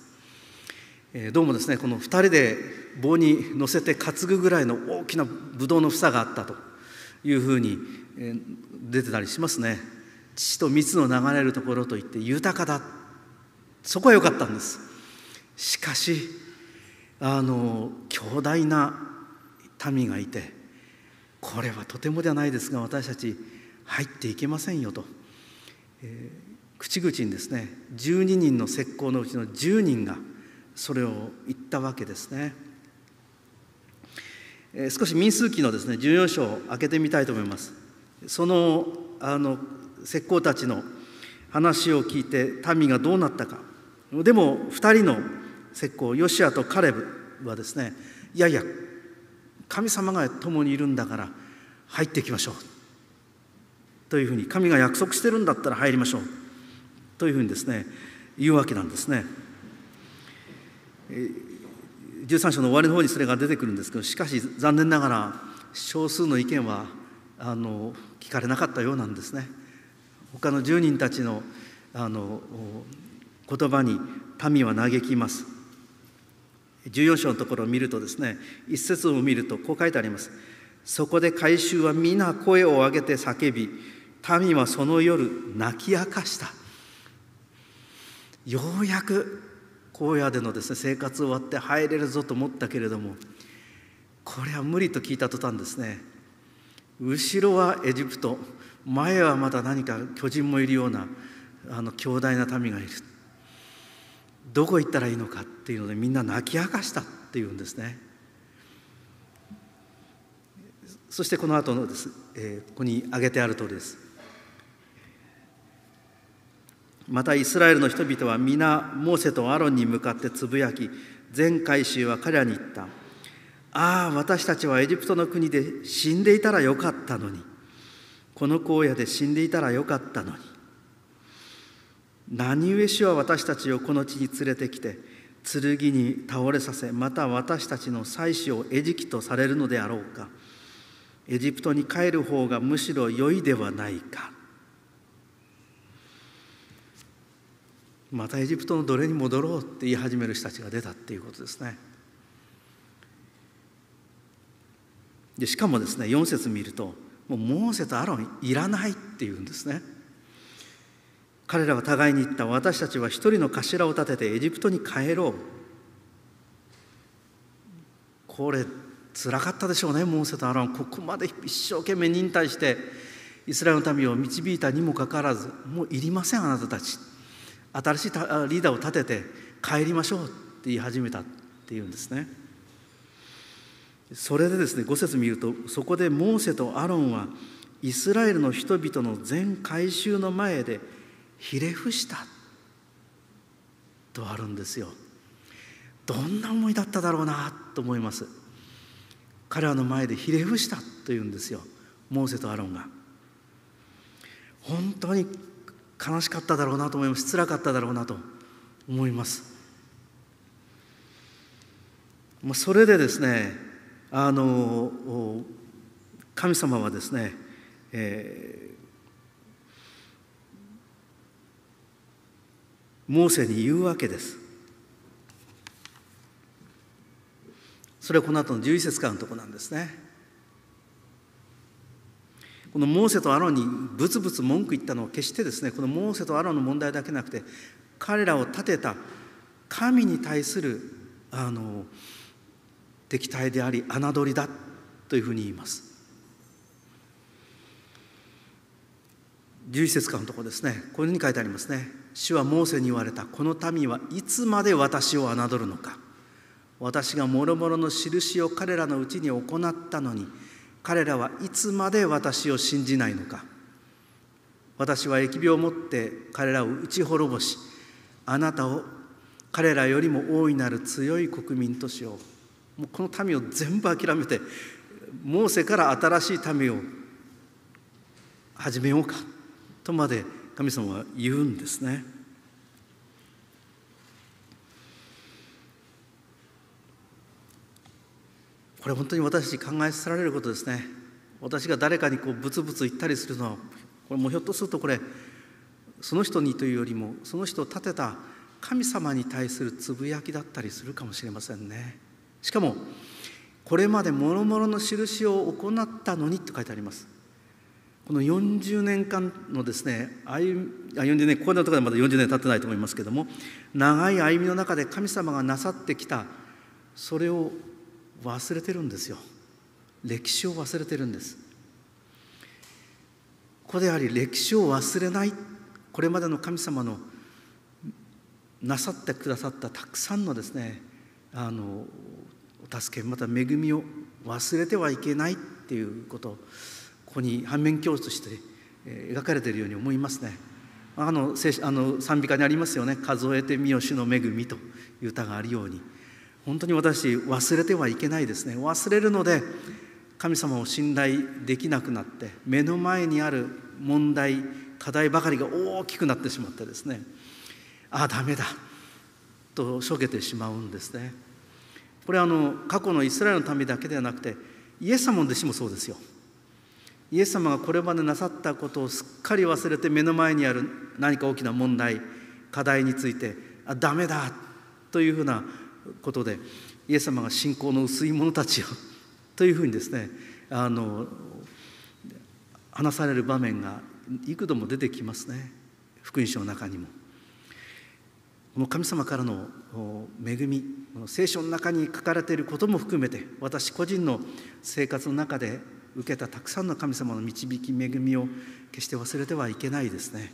B: えー、どうもですねこの2人で棒に乗せて担ぐぐらいの大きなブドウの房があったというふうに、えー、出てたりしますね父と蜜の流れるところといって豊かだそこは良かったんですしかしあの強大な民がいてこれはとてもではないですが私たち入っていけませんよと、えー、口々にですね12人の石膏のうちの10人がそれを言ったわけですね、えー、少し民数記のですね14章を開けてみたいと思いますそのあの石膏たちの話を聞いて民がどうなったかでも2人の石膏ヨシアとカレブはですねいやいや神様が共にいるんだから入っていきましょうというふうに神が約束してるんだったら入りましょうというふうにですね言うわけなんですね。13章の終わりの方にそれが出てくるんですけどしかし残念ながら少数の意見はあの聞かれなかったようなんですね。他の10人たちのあの言葉に民は嘆きます14章のところを見るとですね一節を見るとこう書いてありますそこで回収は皆声を上げて叫び民はその夜泣き明かしたようやく荒野でのですね生活終わって入れるぞと思ったけれどもこれは無理と聞いた途端ですね後ろはエジプト前はまだ何か巨人もいるようなあの強大な民がいるどこ行ったらいいのかっていうのでみんな泣き明かしたっていうんですねそしてこの後のです、えー、ここに挙げてある通りですまたイスラエルの人々は皆モーセとアロンに向かってつぶやき全回収は彼らに言ったああ私たちはエジプトの国で死んでいたらよかったのにこの荒野で死んでいたらよかったのに何故主は私たちをこの地に連れてきて剣に倒れさせまた私たちの妻子を餌食とされるのであろうかエジプトに帰る方がむしろ良いではないかまたエジプトの奴隷に戻ろうって言い始める人たちが出たっていうことですねでしかもですね4節見るともうモーセとアロンいらないっていうんですね彼らは互いに言った私たちは一人の頭を立ててエジプトに帰ろうこれつらかったでしょうねモーセとアロンここまで一生懸命忍耐してイスラエルの民を導いたにもかかわらずもういりませんあなたたち新しいリーダーを立てて帰りましょうって言い始めたっていうんですねそれでですね5節見るとそこでモーセとアロンはイスラエルの人々の全改宗の前でひれ伏したとあるんですよどんな思いだっただろうなと思います彼らの前でひれ伏したというんですよモーセとアロンが本当に悲しかっただろうなと思います辛かっただろうなと思いますそれでですねあの神様はですね、えモーセに言うわけですそれはこの後の十一節からのとこなんですねこのモーセとアロンにブツブツ文句言ったのは決してですねこのモーセとアロンの問題だけなくて彼らを立てた神に対するあの敵対であり侮りだというふうに言います十一節間のところですねこれに書いてありますね主はモーセに言われたこの民はいつまで私を侮るのか私がもろもろの印を彼らのうちに行ったのに彼らはいつまで私を信じないのか私は疫病を持って彼らを打ち滅ぼしあなたを彼らよりも大いなる強い国民としようもうこの民を全部諦めてモーセから新しい民を始めようかとまで神様は言うんですね。これ本当に私考えさせられることですね。私が誰かにこうブツブツ言ったりするのはこれもひょっとするとこれその人にというよりもその人を立てた神様に対するつぶやきだったりするかもしれませんね。しかもこれまで諸々の印を行ったのにって書いてあります。この40年間のですね歩あ40年ここのところでまだ40年経ってないと思いますけども長い歩みの中で神様がなさってきたそれを忘れてるんですよ歴史を忘れてるんですここでやはり歴史を忘れないこれまでの神様のなさってくださったたくさんのですねあのお助けまた恵みを忘れてはいけないっていうことここに反面教師として描かれているように思いますね。あのあの賛美歌にありますよね「数えてみよしの恵み」という歌があるように本当に私忘れてはいけないですね忘れるので神様を信頼できなくなって目の前にある問題課題ばかりが大きくなってしまってですねああダメだとしょげてしまうんですねこれはあの過去のイスラエルの民だけではなくてイエス様の弟子もそうですよイエス様がこれまでなさったことをすっかり忘れて目の前にある何か大きな問題課題についてあダメだというふうなことでイエス様が信仰の薄い者たちをというふうにですねあの話される場面が幾度も出てきますね福音書の中にも。この神様からの恵み聖書の中に書かれていることも含めて私個人の生活の中で受けたたくさんの神様の導き恵みを決して忘れてはいけないですね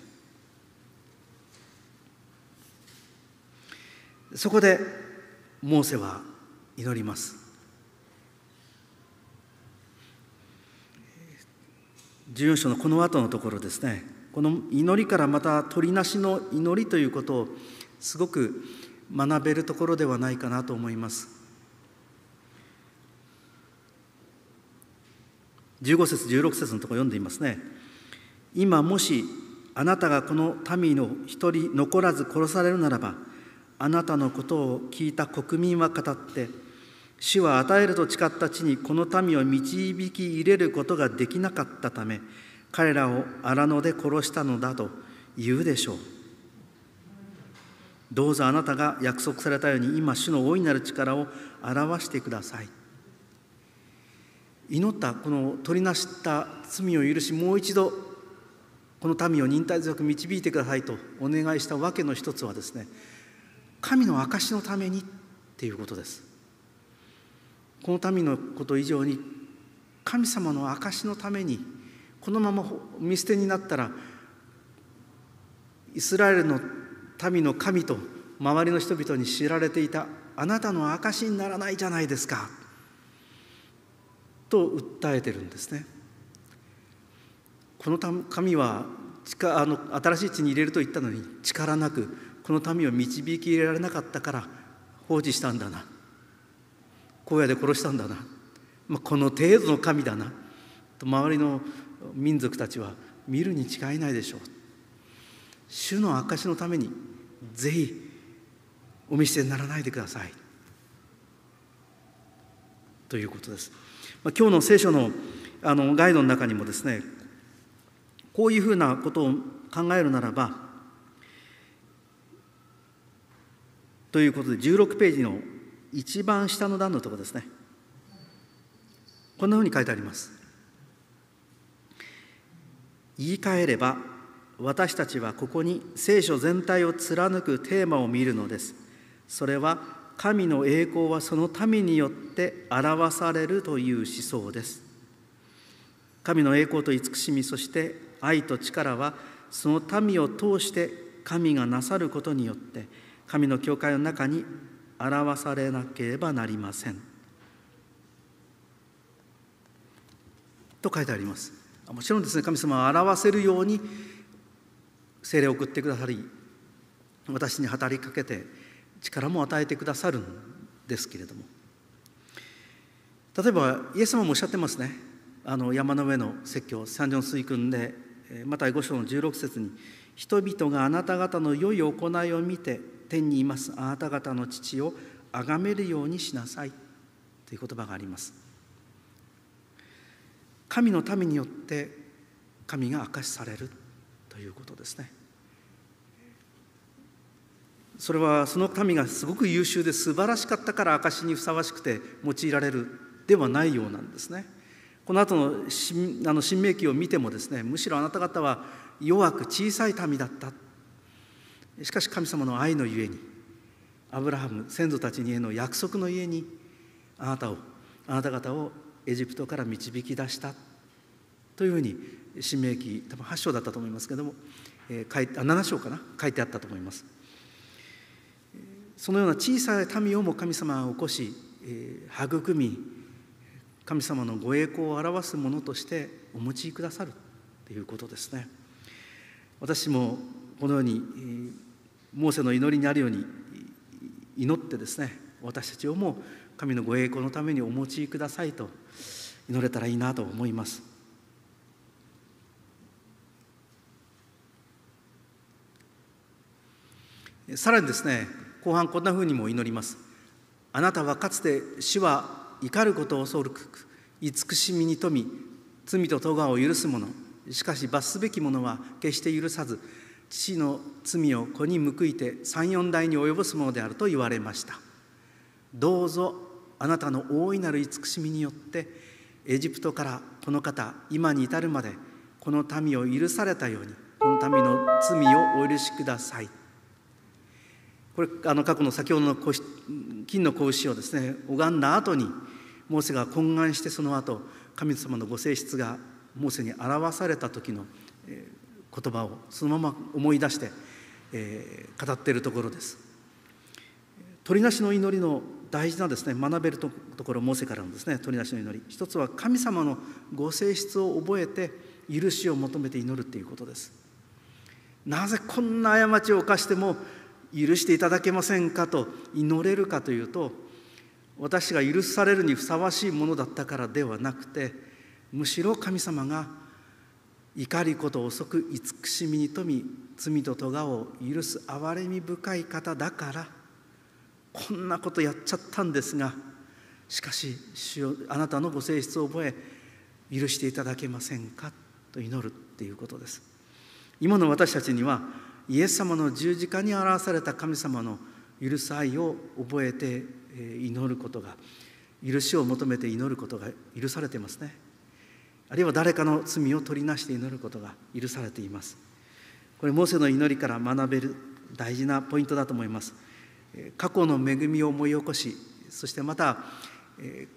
B: そこでモーセは祈ります14章のこの後のところですねこの祈りからまた取りなしの祈りということをすごく学べるところではないかなと思います15節16節のところ読んでいますね今もしあなたがこの民の一人残らず殺されるならばあなたのことを聞いた国民は語って主は与えると誓った地にこの民を導き入れることができなかったため彼らを荒野で殺したのだと言うでしょうどうぞあなたが約束されたように今主の大いなる力を表してください祈ったこの取りなした罪を許しもう一度この民を忍耐強く導いてくださいとお願いしたわけの一つはですね神の証のためにっていうことですこの民のこと以上に神様の証のためにこのまま見捨てになったらイスラエルの民の神と周りの人々に知られていたあなたの証にならないじゃないですかと訴えてるんですね。この神はあの新しい地に入れると言ったのに力なくこの民を導き入れられなかったから放置したんだな荒野で殺したんだな、まあ、この程度の神だなと周りの民族たちは見るに違いないでしょう主の証のためにぜひお見捨てにならないでくださいということです。今日の聖書のあのガイドの中にもですねこういうふうなことを考えるならばということで16ページの一番下の段のところですねこんなふうに書いてあります言い換えれば私たちはここに聖書全体を貫くテーマを見るのですそれは神の栄光はその民によって表されるという思想です神の栄光と慈しみそして愛と力はその民を通して神がなさることによって神の教会の中に表されなければなりませんと書いてありますもちろんですね神様を表せるように精霊を送ってくださり私に働きかけて力も与えてくださるんですけれども例えばイエス様もおっしゃってますねあの山の上の説教三条の水訓でマタイ5章の16節に「人々があなた方の良い行いを見て天にいますあなた方の父を崇めるようにしなさい」という言葉があります神の民によって神が明かしされるということですねそれはその民がすごく優秀で素晴らしかったから証にふさわしくて用いられるではないようなんですね。この後の新あの神明記を見てもですねむしろあなた方は弱く小さい民だったしかし神様の愛のゆえにアブラハム先祖たちにへの約束のゆえにあなたをあなた方をエジプトから導き出したというふうに神明記多分8章だったと思いますけども、えー、書いあ7章かな書いてあったと思います。そのような小さな民をも神様が起こし、え育み神様のご栄光を表すものとしてお持ちくださるということですね私もこのように、モーセの祈りにあるように祈ってですね私たちをも神のご栄光のためにお持ちくださいと祈れたらいいなと思いますさらにですね後半こんなふうにも祈りますあなたはかつて死は怒ることを恐るく慈しみに富み罪と咎を許す者しかし罰すべき者は決して許さず父の罪を子に報いて三四代に及ぼすものであると言われましたどうぞあなたの大いなる慈しみによってエジプトからこの方今に至るまでこの民を許されたようにこの民の罪をお許しください」。これあの過去の先ほどの金の子牛をですね拝んだ後にモーセが懇願してその後神様のご性質がモーセに表された時の言葉をそのまま思い出して、えー、語っているところです鳥なしの祈りの大事なですね学べるところモーセからのですね鳥なしの祈り一つは神様のご性質を覚えて許しを求めて祈るっていうことですなぜこんな過ちを犯しても許していただけませんかと祈れるかというと私が許されるにふさわしいものだったからではなくてむしろ神様が怒りこと遅く慈しみに富み罪と咎を許す憐れみ深い方だからこんなことやっちゃったんですがしかしあなたのご性質を覚え許していただけませんかと祈るっていうことです今の私たちにはイエス様の十字架に表された神様の許す愛を覚えて祈ることが許しを求めて祈ることが許されていますねあるいは誰かの罪を取りなして祈ることが許されていますこれモーセの祈りから学べる大事なポイントだと思います過去の恵みを思い起こしそしてまた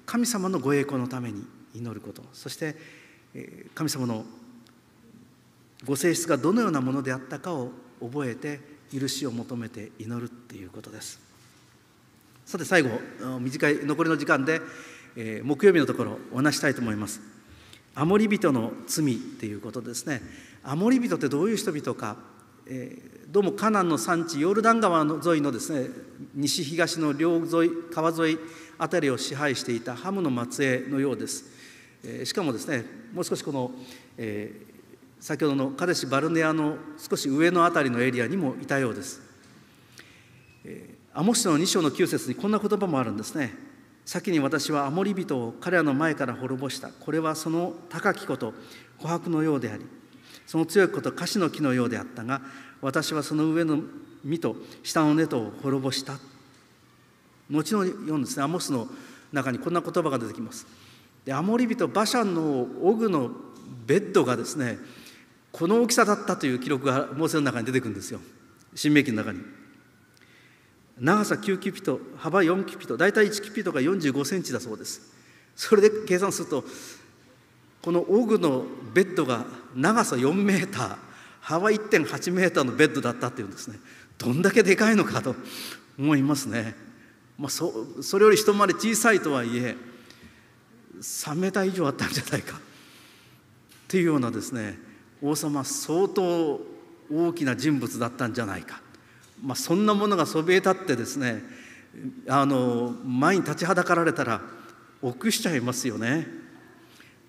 B: 神様のご栄光のために祈ることそして神様のご性質がどのようなものであったかを覚えて許しを求めて祈るっていうことですさて最後短い残りの時間で、え木曜日のところお話したいと思いますアモリ人の罪っていうことですねアモリ人ってどういう人々か、えどうもカナンの産地ヨルダン川の沿いのですね西東の両沿い川沿い辺りを支配していたハムの末裔のようです、えしかもですねもう少しこの、え先ほどのカデシ・バルネアの少し上の辺りのエリアにもいたようです。えアモスの2章の9節にこんな言葉もあるんですね。先に私はアモリ人を彼らの前から滅ぼした。これはその高きこと、琥珀のようであり、その強いこと、樫の木のようであったが、私はその上の実と下の根とを滅ぼした。後の読んですね、アモスの中にこんな言葉が出てきます。でアモリ人バシャンのオグのベッドがですねこの大きさだったという記録がモーセの中に出てくるんですよ新明記の中に長さ9キュピト幅4キュピト大体1キュピトが4 5センチだそうですそれで計算するとこのオグのベッドが長さ4メーター幅1.8メーターのベッドだったっていうんですねどんだけでかいのかと 思いますね、まあ、そそれより一回り小さいとはいえ3メーター以上あったんじゃないかっていうようなですね王様相当大きな人物だったんじゃないか、まあ、そんなものがそびえ立ってですねあの前に立ちはだかられたら臆しちゃいますよね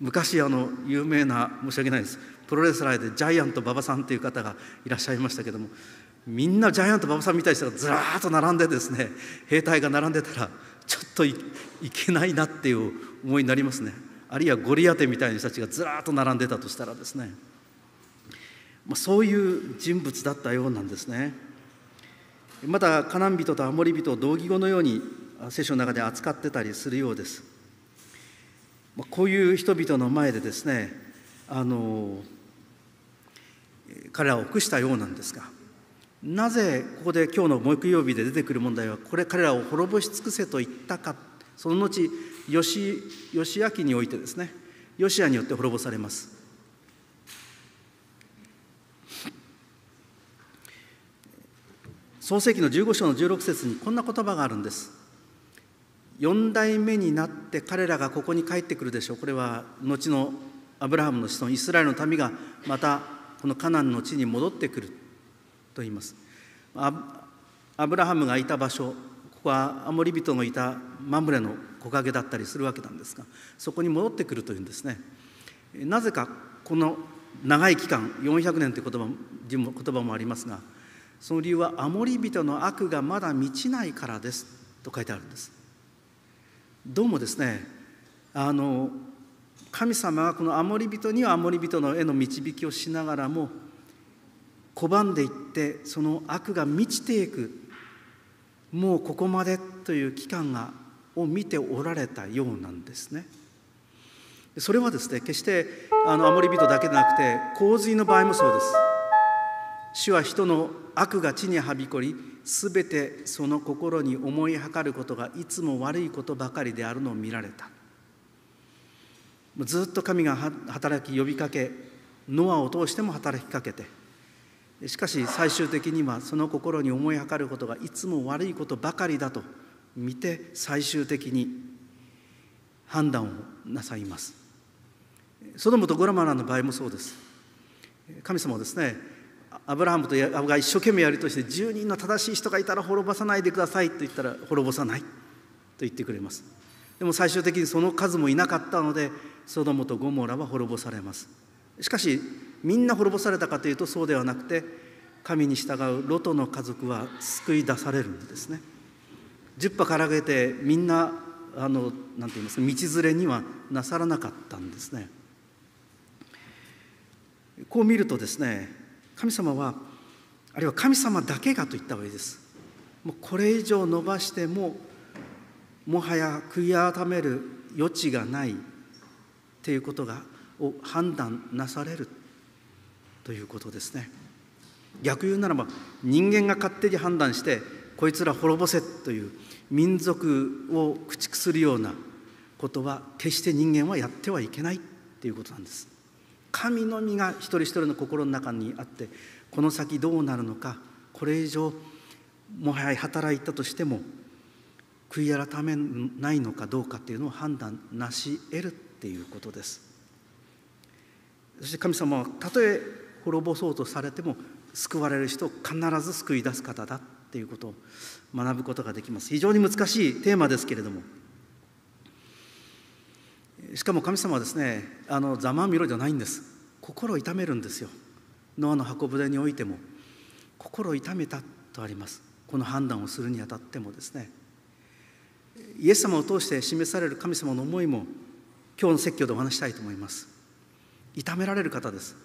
B: 昔あの有名な申し訳ないですプロレスラーでジャイアント馬場さんという方がいらっしゃいましたけどもみんなジャイアント馬場さんみたいな人がずらーっと並んでですね兵隊が並んでたらちょっといけないなっていう思いになりますねあるいはゴリアテみたいな人たちがずらーっと並んでたとしたらですねまあ、そういう人物だったようなんですねまたカナン人とアモリ人を同義語のように聖書の中で扱ってたりするようです、まあ、こういう人々の前でですねあの彼らを臆したようなんですがなぜここで今日の木曜日で出てくる問題はこれ彼らを滅ぼし尽くせと言ったかその後ヨシヨシアにおいてですねヨシアによって滅ぼされます創世紀の15章の16節にこんな言葉があるんです。4代目になって彼らがここに帰ってくるでしょう。これは後のアブラハムの子孫、イスラエルの民がまたこのカナンの地に戻ってくると言います。アブラハムがいた場所、ここはアモリ人のいたマムレの木陰だったりするわけなんですが、そこに戻ってくるというんですね。なぜかこの長い期間、400年という言葉言葉もありますが、その理由はアモリ人の悪がまだ満ちないからですと書いてあるんですどうもですねあの神様がこのアモリ人にはアモリ人の絵の導きをしながらも拒んでいってその悪が満ちていくもうここまでという期間がを見ておられたようなんですね。それはですね決してあのアモリ人だけでなくて洪水の場合もそうです。主は人の悪が地にはびこりすべてその心に思いはかることがいつも悪いことばかりであるのを見られたずっと神が働き呼びかけノアを通しても働きかけてしかし最終的にはその心に思いはかることがいつも悪いことばかりだと見て最終的に判断をなさいますソドムとゴラマラの場合もそうです神様はですねアブラハムとヤブが一生懸命やりとして10人の正しい人がいたら滅ぼさないでくださいと言ったら滅ぼさないと言ってくれますでも最終的にその数もいなかったのでソドモとゴモラは滅ぼされますしかしみんな滅ぼされたかというとそうではなくて神に従うロトの家族は救い出されるんですね10羽からげてみんなあのなんて言いますか道連れにはなさらなかったんですねこう見るとですね神様はあるいは神様だけがと言った方がいいですもうこれ以上伸ばしてももはや悔い改める余地がないっていうことがを判断なされるということですね逆言うならば人間が勝手に判断してこいつら滅ぼせという民族を駆逐するようなことは決して人間はやってはいけないっていうことなんです神の実が一人一人の心の中にあってこの先どうなるのかこれ以上もはや働いたとしても悔い改めないのかどうかっていうのを判断なし得るっていうことですそして神様はたとえ滅ぼそうとされても救われる人を必ず救い出す方だっていうことを学ぶことができます非常に難しいテーマですけれどもしかも神様はですねあのざまみろじゃないんです心を痛めるんですよノアの箱舟においても心を痛めたとありますこの判断をするにあたってもですねイエス様を通して示される神様の思いも今日の説教でお話したいと思います痛められる方です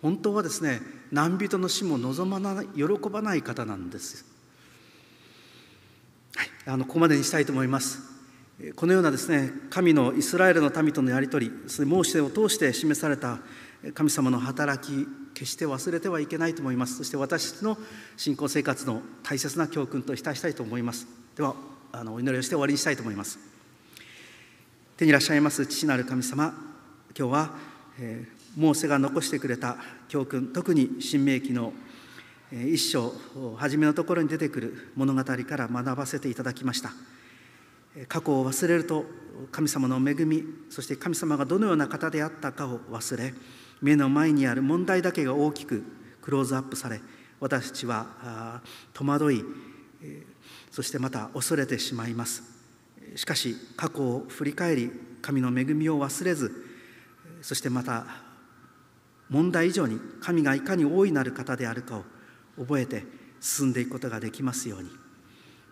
B: 本当はですね難人の死も望まない喜ばない方なんです、はい、あのここまでにしたいと思いますこのようなですね神のイスラエルの民とのやり取りそれ申し出を通して示された神様の働き決して忘れてはいけないと思いますそして私の信仰生活の大切な教訓と待したいと思いますではあのお祈りをして終わりにしたいと思います手にいらっしゃいます父なる神様今日は、えー、モーセが残してくれた教訓特に新明記の一章初めのところに出てくる物語から学ばせていただきました。過去を忘れると神様の恵みそして神様がどのような方であったかを忘れ目の前にある問題だけが大きくクローズアップされ私たちは戸惑いそしてまた恐れてしまいますしかし過去を振り返り神の恵みを忘れずそしてまた問題以上に神がいかに大いなる方であるかを覚えて進んでいくことができますように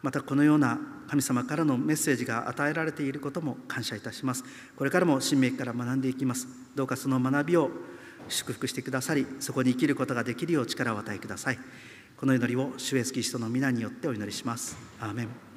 B: またこのような神様からのメッセージが与えられていることも感謝いたしますこれからも神明から学んでいきますどうかその学びを祝福してくださりそこに生きることができるよう力を与えくださいこの祈りを主イエスキリストの皆によってお祈りしますアーメン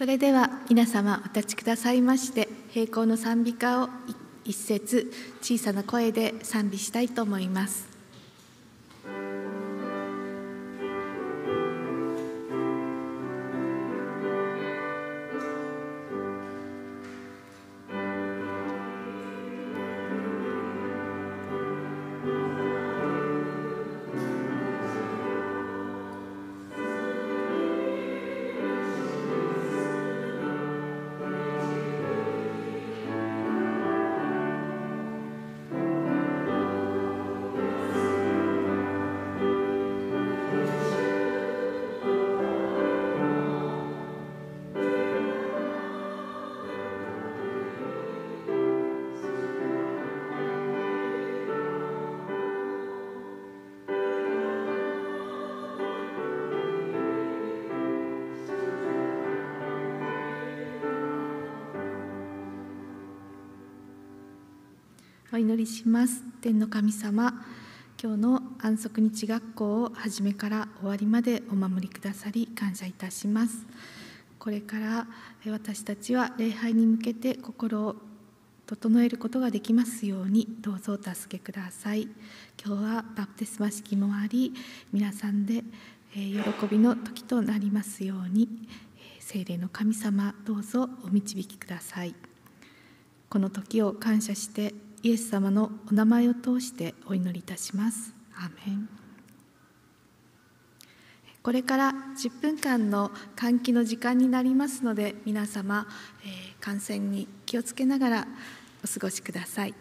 A: それでは皆様お立ちくださいまして平行の賛美歌を一節小さな声で賛美したいと思います。お祈りします天の神様今日の安息日学校を初めから終わりまでお守りくださり感謝いたしますこれから私たちは礼拝に向けて心を整えることができますようにどうぞお助けください今日はバプテスマ式もあり皆さんで喜びの時となりますように聖霊の神様どうぞお導きくださいこの時を感謝してイエス様のお名前を通してお祈りいたしますアメンこれから10分間の換気の時間になりますので皆様、えー、感染に気をつけながらお過ごしください。